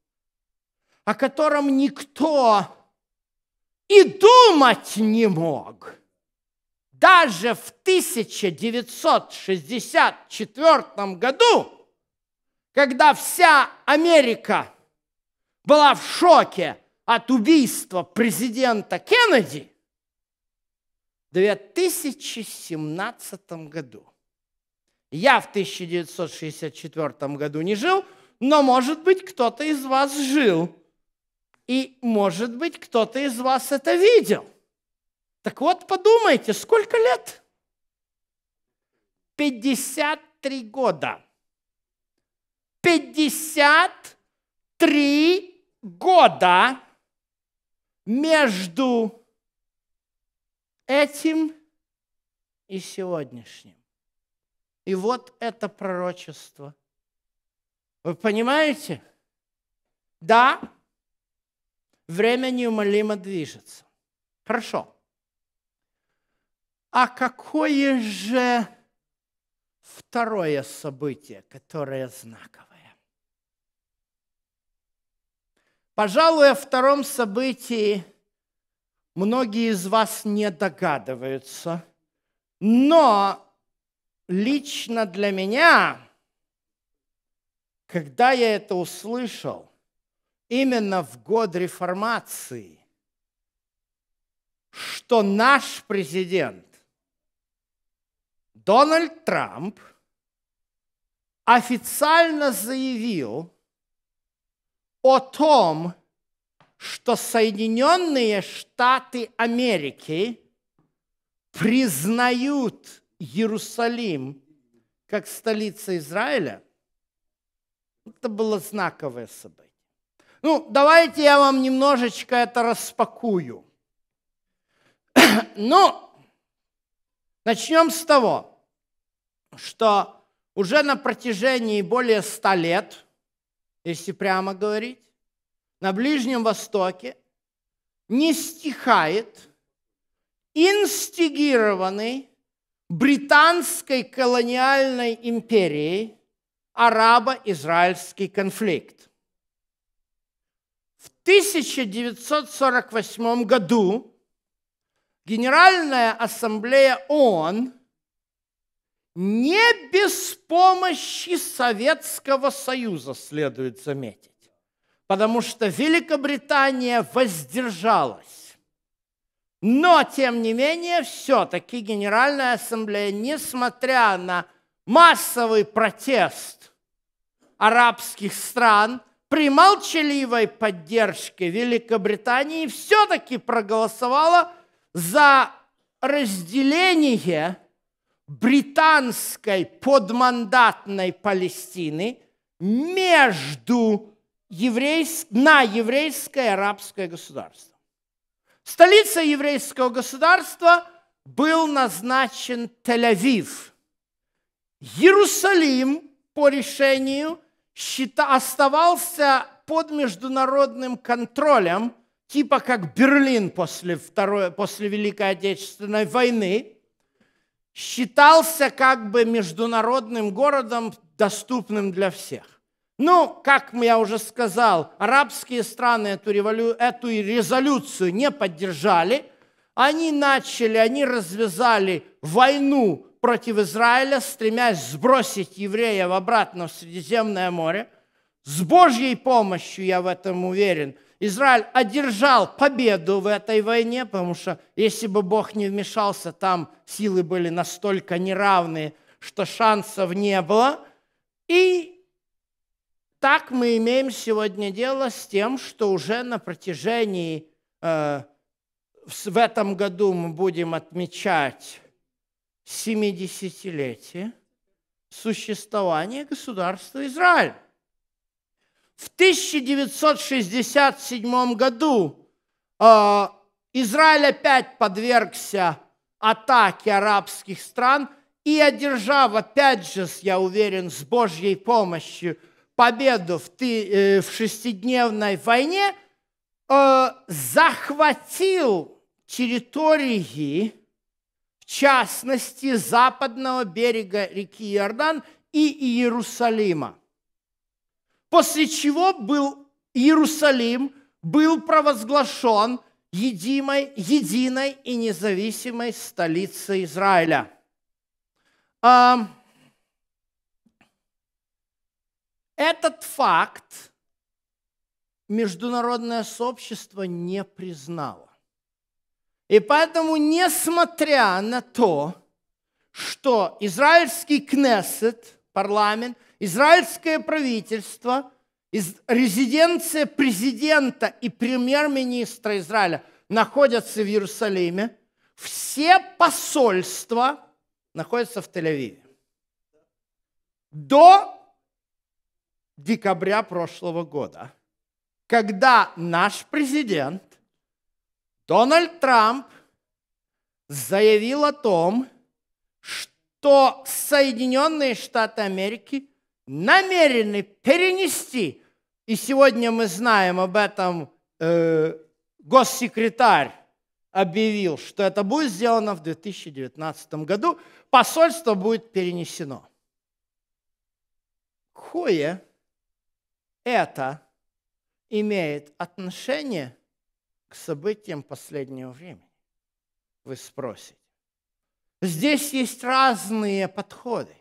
о котором никто и думать не мог. Даже в 1964 году, когда вся Америка была в шоке от убийства президента Кеннеди – 2017 году. Я в 1964 году не жил, но, может быть, кто-то из вас жил. И, может быть, кто-то из вас это видел. Так вот, подумайте, сколько лет? 53 года. 53 года между этим и сегодняшним. И вот это пророчество. Вы понимаете? Да, время неумолимо движется. Хорошо. А какое же второе событие, которое знаковое? Пожалуй, о втором событии – Многие из вас не догадываются, но лично для меня, когда я это услышал, именно в год реформации, что наш президент Дональд Трамп официально заявил о том, что Соединенные Штаты Америки признают Иерусалим как столица Израиля, это было знаковое событие. Ну, давайте я вам немножечко это распакую. Ну, начнем с того, что уже на протяжении более ста лет, если прямо говорить, на Ближнем Востоке не стихает инстигированный британской колониальной империей арабо-израильский конфликт. В 1948 году Генеральная ассамблея ООН не без помощи Советского Союза, следует заметить, потому что Великобритания воздержалась. Но, тем не менее, все-таки Генеральная Ассамблея, несмотря на массовый протест арабских стран, при молчаливой поддержке Великобритании все-таки проголосовала за разделение британской подмандатной Палестины между еврейс... на еврейское арабское государство. Столица еврейского государства был назначен Тель-Авив. Иерусалим по решению счита... оставался под международным контролем, типа как Берлин после, второй, после Великой Отечественной войны – считался как бы международным городом, доступным для всех. Ну, как я уже сказал, арабские страны эту, револю... эту резолюцию не поддержали. Они начали, они развязали войну против Израиля, стремясь сбросить евреев обратно в Средиземное море. С Божьей помощью, я в этом уверен, Израиль одержал победу в этой войне, потому что если бы Бог не вмешался, там силы были настолько неравные, что шансов не было. И так мы имеем сегодня дело с тем, что уже на протяжении, э, в этом году мы будем отмечать 70-летие существования государства Израиль. В 1967 году э, Израиль опять подвергся атаке арабских стран и одержав, опять же, я уверен, с Божьей помощью – победу в, ты, э, в шестидневной войне, э, захватил территории, в частности, западного берега реки Иордан и Иерусалима. После чего был Иерусалим был провозглашен единой, единой и независимой столицей Израиля. Этот факт международное сообщество не признало. И поэтому, несмотря на то, что израильский Кнессет, парламент, израильское правительство, резиденция президента и премьер-министра Израиля находятся в Иерусалиме, все посольства находятся в Тель-Авиве. До декабря прошлого года, когда наш президент Дональд Трамп заявил о том, что Соединенные Штаты Америки намерены перенести, и сегодня мы знаем об этом, э, госсекретарь объявил, что это будет сделано в 2019 году, посольство будет перенесено. Кое это имеет отношение к событиям последнего времени? Вы спросите. Здесь есть разные подходы.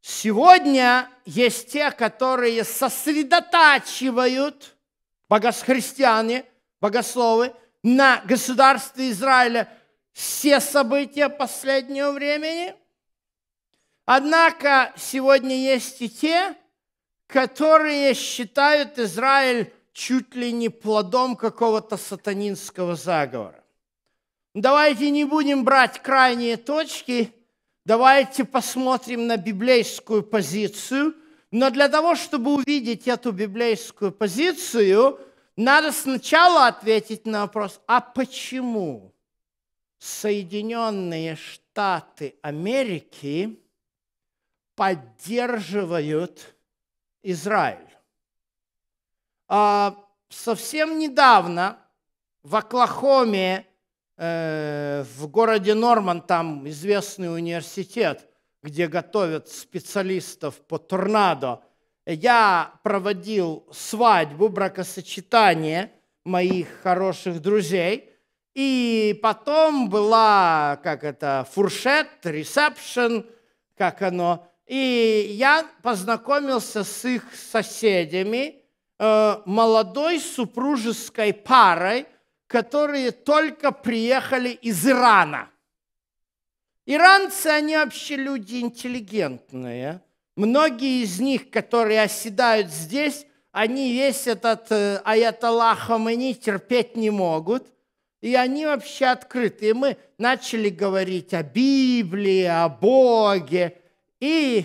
Сегодня есть те, которые сосредотачивают богохристиане, богословы, на государстве Израиля все события последнего времени. Однако сегодня есть и те, которые считают Израиль чуть ли не плодом какого-то сатанинского заговора. Давайте не будем брать крайние точки, давайте посмотрим на библейскую позицию. Но для того, чтобы увидеть эту библейскую позицию, надо сначала ответить на вопрос, а почему Соединенные Штаты Америки поддерживают Израиль. А, совсем недавно в Оклахоме, э, в городе Норман, там известный университет, где готовят специалистов по торнадо, я проводил свадьбу, бракосочетание моих хороших друзей – и потом была, как это, фуршет, ресепшн, как оно, и я познакомился с их соседями, э, молодой супружеской парой, которые только приехали из Ирана. Иранцы, они вообще люди интеллигентные. Многие из них, которые оседают здесь, они весь этот э, аятолла Хамани терпеть не могут. И они вообще открыты. И мы начали говорить о Библии, о Боге. И,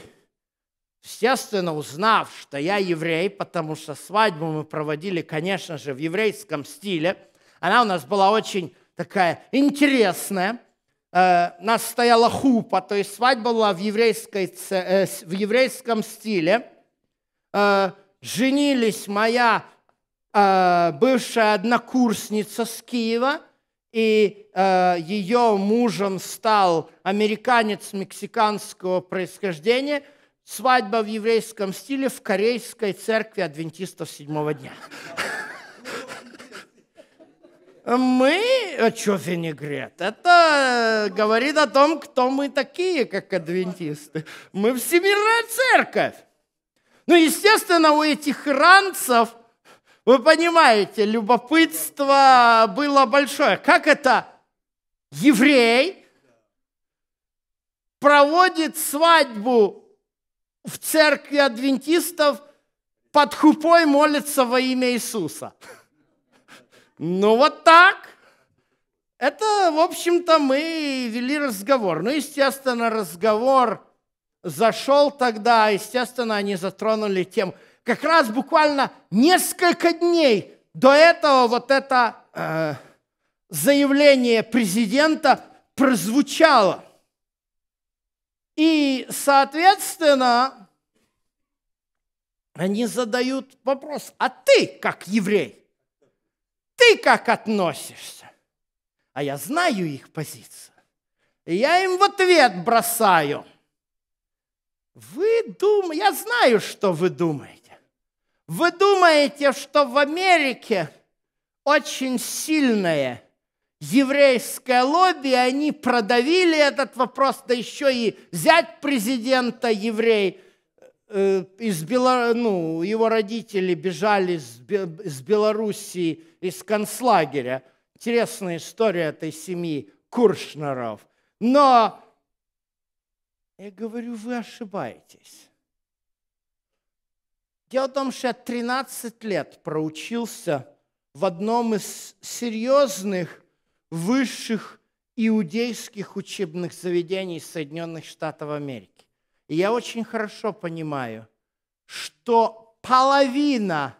естественно, узнав, что я еврей, потому что свадьбу мы проводили, конечно же, в еврейском стиле, она у нас была очень такая интересная, э, нас стояла хупа, то есть свадьба была в, еврейской, э, в еврейском стиле. Э, женились моя бывшая однокурсница с Киева – и э, ее мужем стал американец мексиканского происхождения. Свадьба в еврейском стиле в корейской церкви адвентистов седьмого дня. Мы, э, что винегрет, это э, говорит о том, кто мы такие, как адвентисты. Мы всемирная церковь. Ну, естественно, у этих иранцев – вы понимаете, любопытство было большое. Как это еврей проводит свадьбу в церкви адвентистов, под хупой молится во имя Иисуса? Ну вот так. Это, в общем-то, мы вели разговор. Ну, естественно, разговор зашел тогда, естественно, они затронули тему – как раз буквально несколько дней до этого вот это э, заявление президента прозвучало. И, соответственно, они задают вопрос, а ты как еврей, ты как относишься? А я знаю их позицию. И я им в ответ бросаю. Вы думаете, я знаю, что вы думаете. Вы думаете, что в Америке очень сильное еврейское лобби, они продавили этот вопрос, да еще и взять президента еврей э, – из Бело... ну, его родители бежали из Белоруссии, из концлагеря. Интересная история этой семьи Куршнеров. Но я говорю, вы ошибаетесь. Дело в том, что я 13 лет проучился в одном из серьезных высших иудейских учебных заведений Соединенных Штатов Америки. И я очень хорошо понимаю, что половина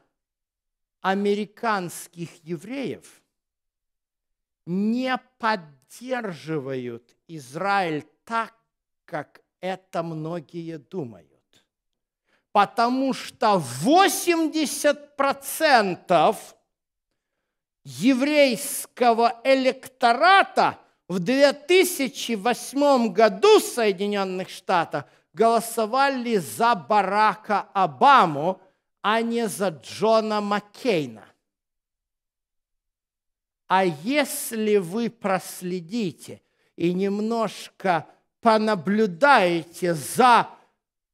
американских евреев не поддерживают Израиль так, как это многие думают потому что 80% еврейского электората в 2008 году в Соединенных Штатах голосовали за Барака Обаму, а не за Джона Маккейна. А если вы проследите и немножко понаблюдаете за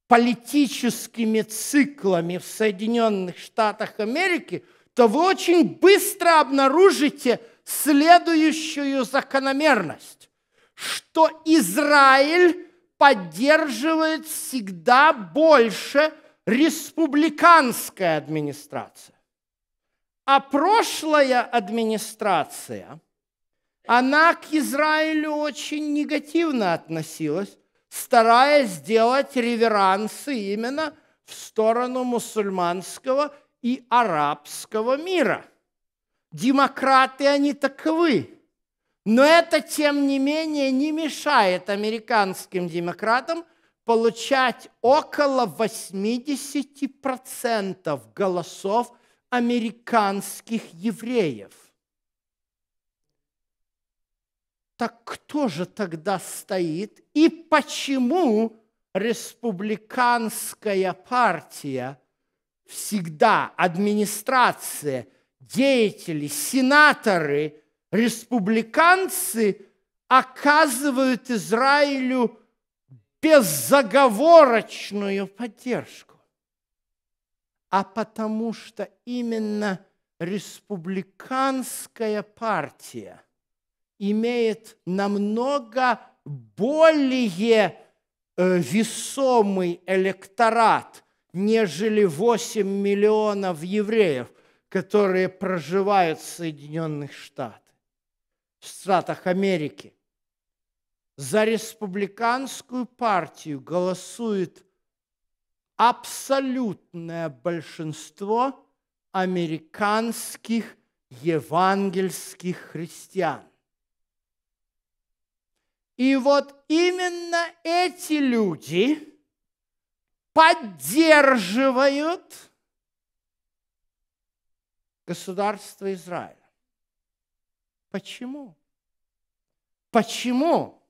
политическими циклами в Соединенных Штатах Америки, то вы очень быстро обнаружите следующую закономерность, что Израиль поддерживает всегда больше республиканская администрация. А прошлая администрация, она к Израилю очень негативно относилась, стараясь сделать реверансы именно в сторону мусульманского и арабского мира. Демократы они таковы. Но это, тем не менее, не мешает американским демократам получать около 80% голосов американских евреев – Так кто же тогда стоит и почему республиканская партия всегда, администрация, деятели, сенаторы, республиканцы оказывают Израилю беззаговорочную поддержку? А потому что именно республиканская партия – имеет намного более э, весомый электорат, нежели 8 миллионов евреев, которые проживают в Соединенных Штатах, в Штатах Америки. За республиканскую партию голосует абсолютное большинство американских евангельских христиан. И вот именно эти люди поддерживают государство Израиля. Почему? Почему?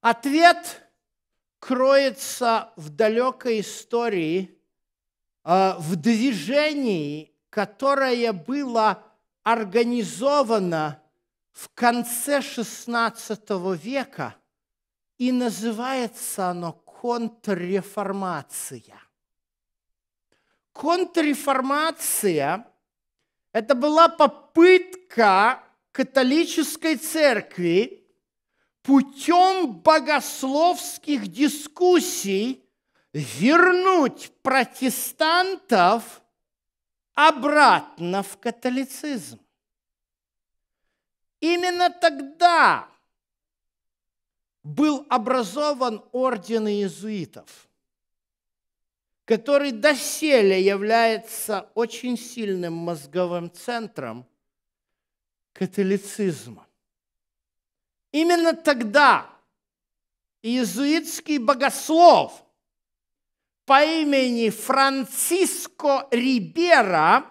Ответ кроется в далекой истории, э, в движении, которое было организовано в конце XVI века, и называется оно контрреформация. Контрреформация – это была попытка католической церкви путем богословских дискуссий вернуть протестантов обратно в католицизм. Именно тогда был образован орден иезуитов, который доселе является очень сильным мозговым центром католицизма. Именно тогда иезуитский богослов по имени Франциско Рибера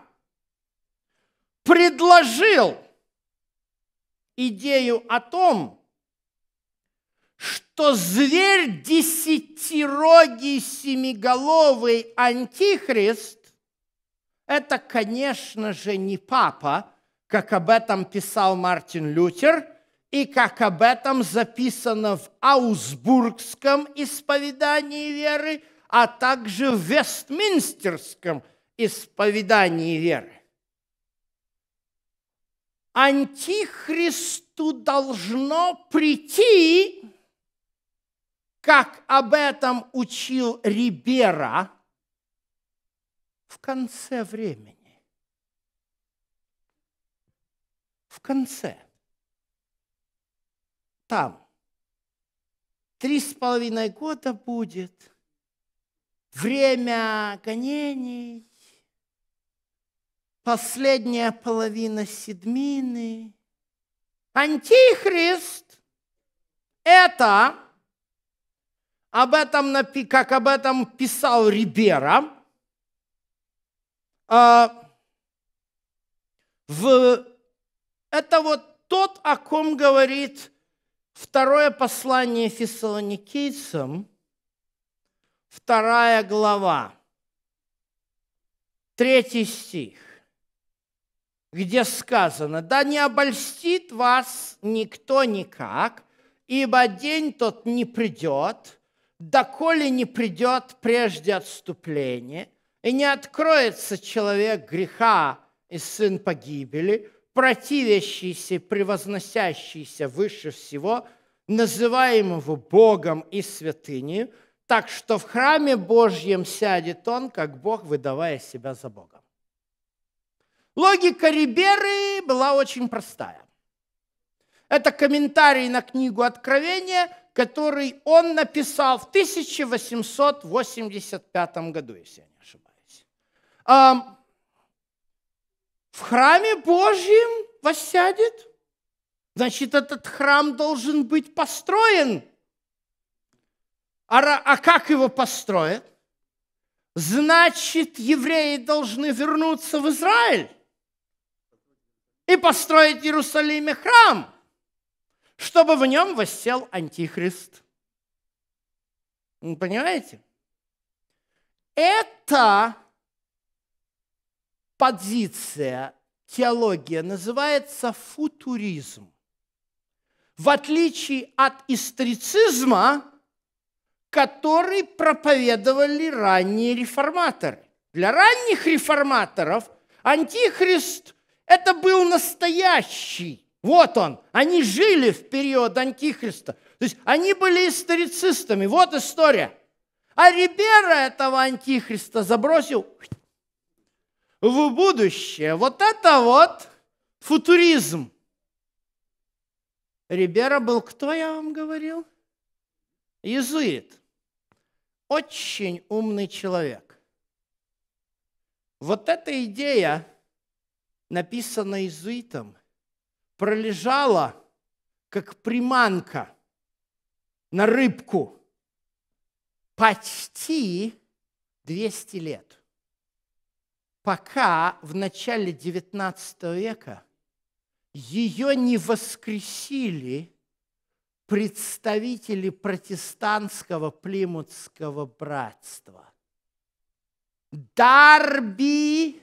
предложил – идею о том, что зверь десятирогий семиголовый антихрист – это, конечно же, не папа, как об этом писал Мартин Лютер и как об этом записано в Аусбургском исповедании веры, а также в Вестминстерском исповедании веры. Антихристу должно прийти, как об этом учил Рибера, в конце времени. В конце. Там. Три с половиной года будет. Время гонений, последняя половина седмины. Антихрист – это, об этом, как об этом писал Рибера, а, в, это вот тот, о ком говорит второе послание фессалоникийцам, вторая глава, третий стих где сказано, да не обольстит вас никто никак, ибо день тот не придет, доколе не придет прежде отступление, и не откроется человек греха и сын погибели, противящийся, превозносящийся выше всего, называемого Богом и святыней, так что в храме Божьем сядет он, как Бог, выдавая себя за Бога. Логика Риберы была очень простая. Это комментарий на книгу Откровения, который он написал в 1885 году, если я не ошибаюсь. В храме Божьем воссядет, значит, этот храм должен быть построен. А, а как его построят? Значит, евреи должны вернуться в Израиль и построить в Иерусалиме храм, чтобы в нем воссел Антихрист. Вы Понимаете? Эта позиция, теология называется футуризм. В отличие от историцизма, который проповедовали ранние реформаторы. Для ранних реформаторов антихрист – это был настоящий. Вот он. Они жили в период Антихриста. То есть они были историцистами. Вот история. А Рибера этого Антихриста забросил в будущее. Вот это вот футуризм. Рибера был, кто я вам говорил? Иезуит. Очень умный человек. Вот эта идея написано изуитом, пролежала, как приманка на рыбку, почти 200 лет пока в начале XIX века ее не воскресили представители протестантского плимутского братства. Дарби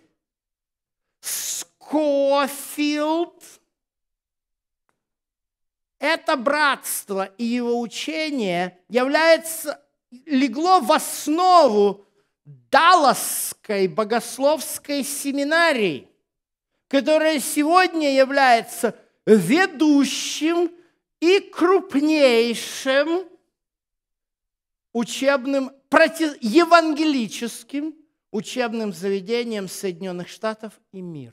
с Кофилд. это братство и его учение является, легло в основу Далласской богословской семинарии, которая сегодня является ведущим и крупнейшим учебным, против, евангелическим учебным заведением Соединенных Штатов и мира.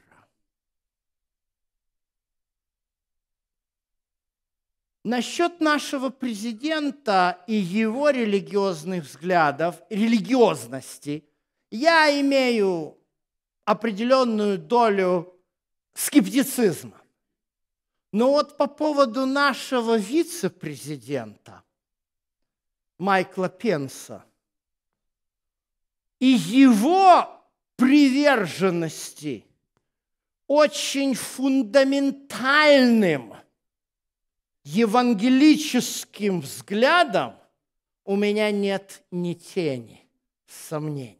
Насчет нашего президента и его религиозных взглядов, религиозности, я имею определенную долю скептицизма. Но вот по поводу нашего вице-президента Майкла Пенса и его приверженности очень фундаментальным – евангелическим взглядом у меня нет ни тени сомнения.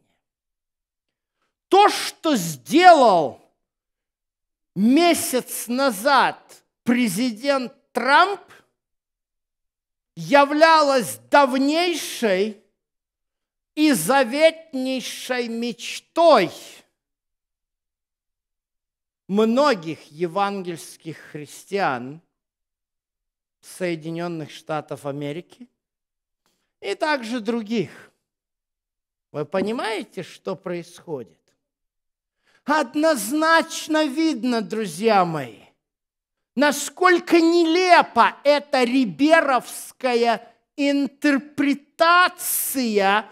То, что сделал месяц назад президент Трамп, являлась давнейшей и заветнейшей мечтой многих евангельских христиан – Соединенных Штатов Америки и также других. Вы понимаете, что происходит? Однозначно видно, друзья мои, насколько нелепа эта риберовская интерпретация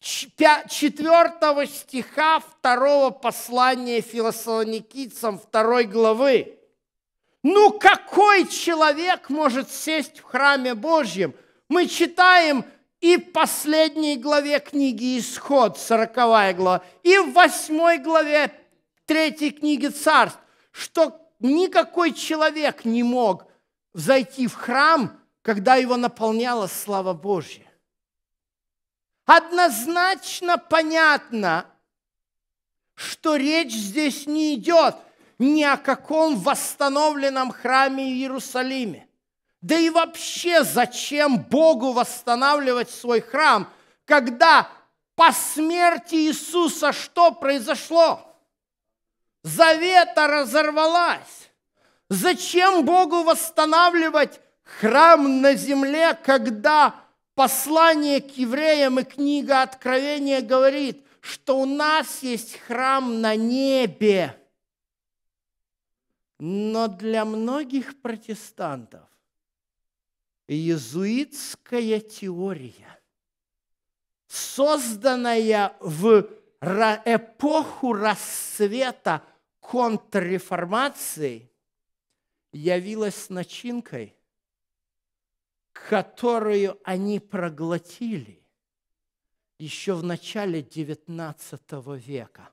четвертого стиха второго послания филоссоникийцам второй главы. Ну какой человек может сесть в храме Божьем? Мы читаем и в последней главе книги Исход, 40 глава, и в 8 главе третьей книги Царств, что никакой человек не мог зайти в храм, когда его наполняла слава Божья. Однозначно понятно, что речь здесь не идет – ни о каком восстановленном храме в Иерусалиме. Да и вообще, зачем Богу восстанавливать свой храм, когда по смерти Иисуса что произошло? Завета разорвалась. Зачем Богу восстанавливать храм на земле, когда послание к евреям и книга Откровения говорит, что у нас есть храм на небе – но для многих протестантов иезуитская теория, созданная в эпоху расцвета контрреформации, явилась начинкой, которую они проглотили еще в начале XIX века,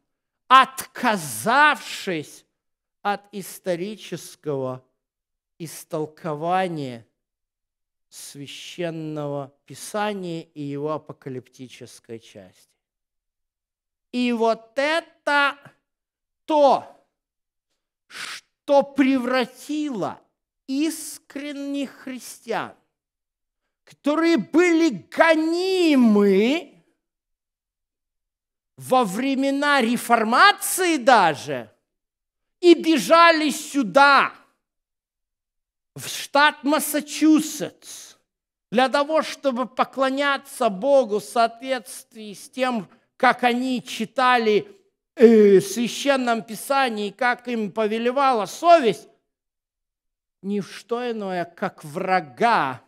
отказавшись от исторического истолкования священного писания и его апокалиптической части. И вот это то, что превратило искренних христиан, которые были гонимы во времена реформации даже – и бежали сюда, в штат Массачусетс, для того, чтобы поклоняться Богу в соответствии с тем, как они читали э, в Священном Писании, как им повелевала совесть, не что иное, как врага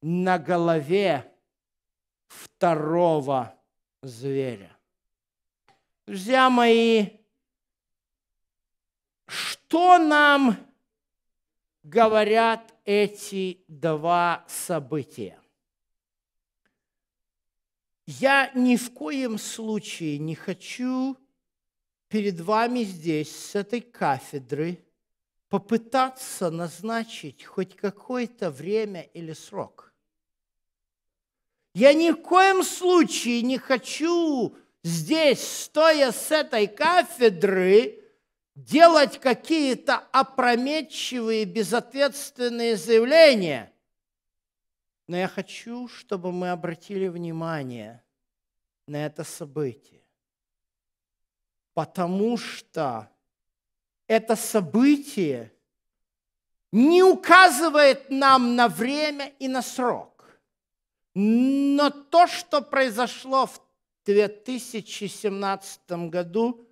на голове второго зверя. Друзья мои, что нам говорят эти два события? Я ни в коем случае не хочу перед вами здесь, с этой кафедры, попытаться назначить хоть какое-то время или срок. Я ни в коем случае не хочу здесь, стоя с этой кафедры, делать какие-то опрометчивые, безответственные заявления. Но я хочу, чтобы мы обратили внимание на это событие, потому что это событие не указывает нам на время и на срок. Но то, что произошло в 2017 году –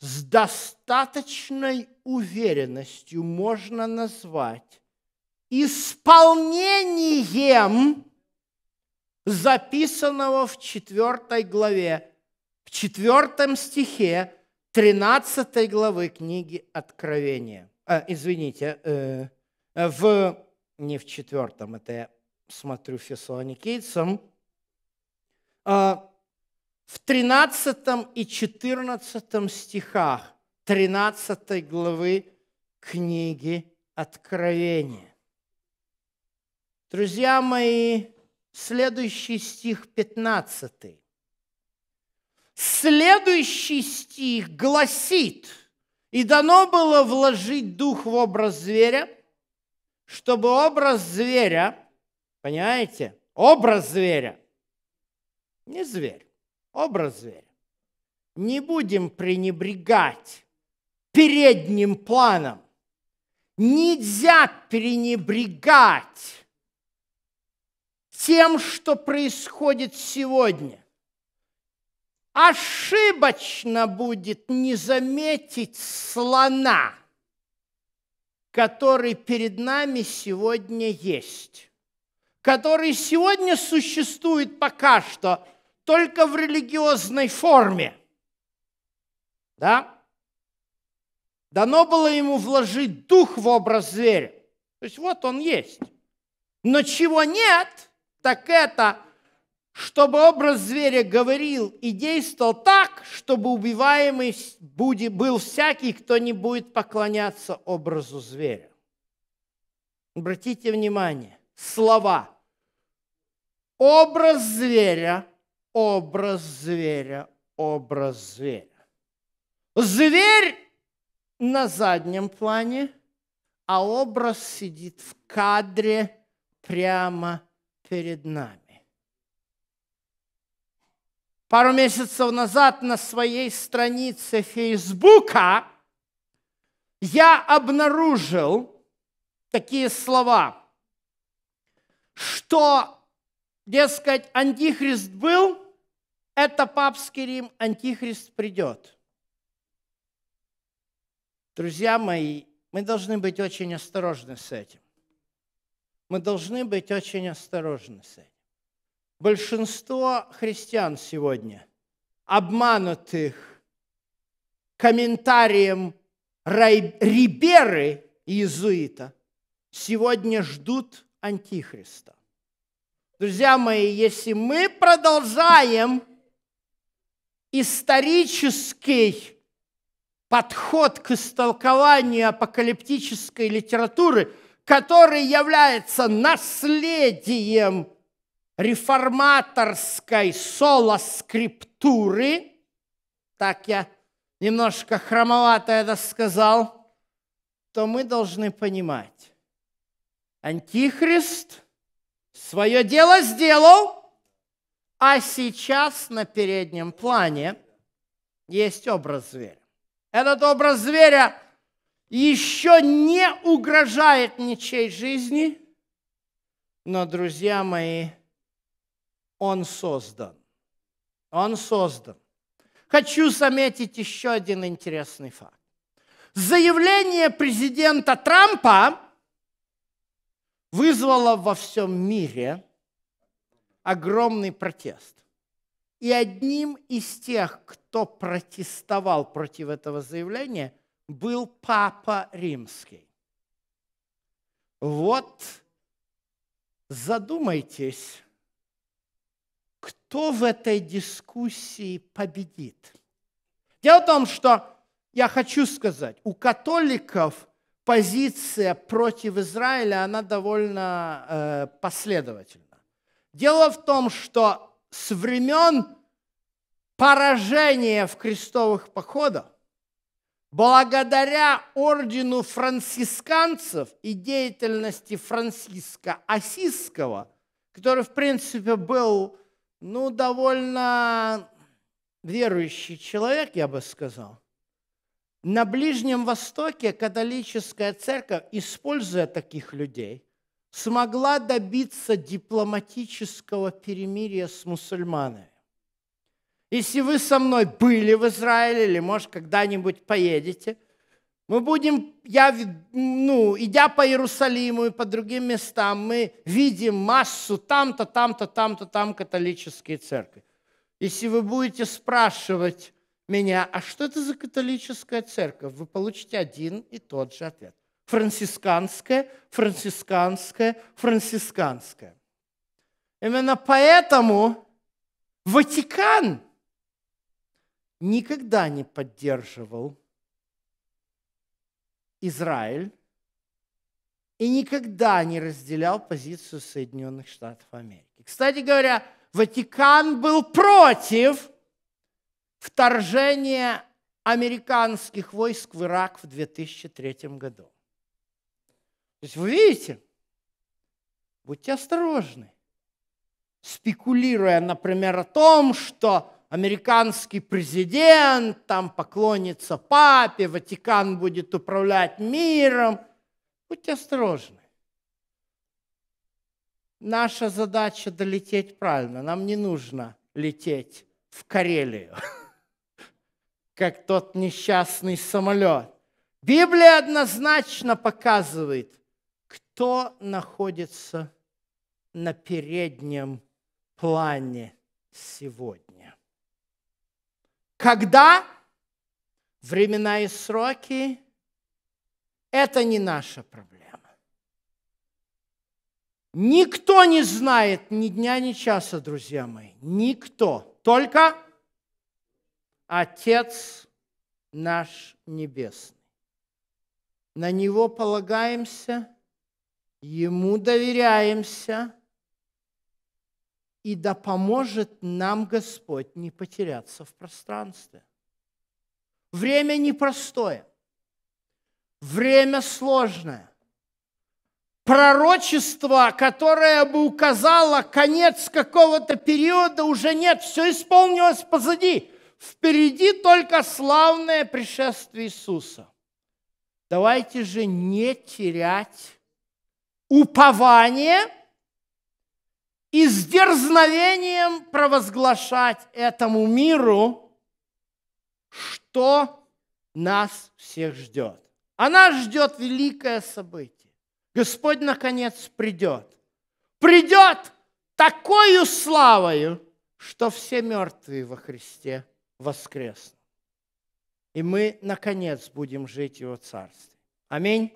с достаточной уверенностью можно назвать исполнением записанного в 4 главе, в 4 стихе 13 главы книги Откровения. Э, извините, э, в, не в 4, это я смотрю фессалоникийцам, э, в 13 и 14 стихах 13 главы книги Откровения. Друзья мои, следующий стих 15. Следующий стих гласит, и дано было вложить дух в образ зверя, чтобы образ зверя, понимаете, образ зверя, не зверь, образ зверя. Не будем пренебрегать передним планом. Нельзя пренебрегать тем, что происходит сегодня. Ошибочно будет не заметить слона, который перед нами сегодня есть, который сегодня существует пока что – только в религиозной форме. Да? Дано было ему вложить дух в образ зверя. То есть вот он есть. Но чего нет, так это, чтобы образ зверя говорил и действовал так, чтобы убиваемый был всякий, кто не будет поклоняться образу зверя. Обратите внимание, слова. Образ зверя – образ зверя, образ зверя. Зверь на заднем плане, а образ сидит в кадре прямо перед нами. Пару месяцев назад на своей странице Фейсбука я обнаружил такие слова, что, дескать, антихрист был, это папский Рим, антихрист придет. Друзья мои, мы должны быть очень осторожны с этим. Мы должны быть очень осторожны с этим. Большинство христиан сегодня обманутых комментарием Рай... Риберы, иезуита, сегодня ждут Антихриста. Друзья мои, если мы продолжаем исторический подход к истолкованию апокалиптической литературы, который является наследием реформаторской соло-скриптуры, так я немножко хромовато это сказал, то мы должны понимать, Антихрист свое дело сделал – а сейчас на переднем плане есть образ зверя. Этот образ зверя еще не угрожает ничей жизни, но, друзья мои, он создан. Он создан. Хочу заметить еще один интересный факт. Заявление президента Трампа вызвало во всем мире – огромный протест. И одним из тех, кто протестовал против этого заявления, был Папа Римский. Вот задумайтесь, кто в этой дискуссии победит. Дело в том, что я хочу сказать, у католиков позиция против Израиля, она довольно э, последовательна. Дело в том, что с времен поражения в крестовых походах, благодаря ордену францисканцев и деятельности Франциска Осиского, который, в принципе, был ну, довольно верующий человек, я бы сказал, на Ближнем Востоке католическая церковь, используя таких людей, смогла добиться дипломатического перемирия с мусульманами. Если вы со мной были в Израиле или, может, когда-нибудь поедете, мы будем, я, ну, идя по Иерусалиму и по другим местам, мы видим массу там-то, там-то, там-то, там католические церкви. Если вы будете спрашивать меня, а что это за католическая церковь, вы получите один и тот же ответ францисканское, францисканское, францисканское. Именно поэтому Ватикан никогда не поддерживал Израиль и никогда не разделял позицию Соединенных Штатов Америки. Кстати говоря, Ватикан был против вторжения американских войск в Ирак в 2003 году. То есть вы видите? Будьте осторожны. Спекулируя, например, о том, что американский президент там поклонится папе, Ватикан будет управлять миром. Будьте осторожны. Наша задача долететь правильно. Нам не нужно лететь в Карелию, как тот несчастный самолет. Библия однозначно показывает, что находится на переднем плане сегодня? Когда? Времена и сроки – это не наша проблема. Никто не знает ни дня, ни часа, друзья мои. Никто. Только Отец наш Небесный. На Него полагаемся – Ему доверяемся, и да поможет нам Господь не потеряться в пространстве. Время непростое, время сложное. Пророчество, которое бы указало конец какого-то периода, уже нет, все исполнилось позади. Впереди только славное пришествие Иисуса. Давайте же не терять упование и с дерзновением провозглашать этому миру, что нас всех ждет. Она ждет великое событие. Господь, наконец, придет. Придет такою славою, что все мертвые во Христе воскреснут. И мы, наконец, будем жить Его Царстве. Аминь.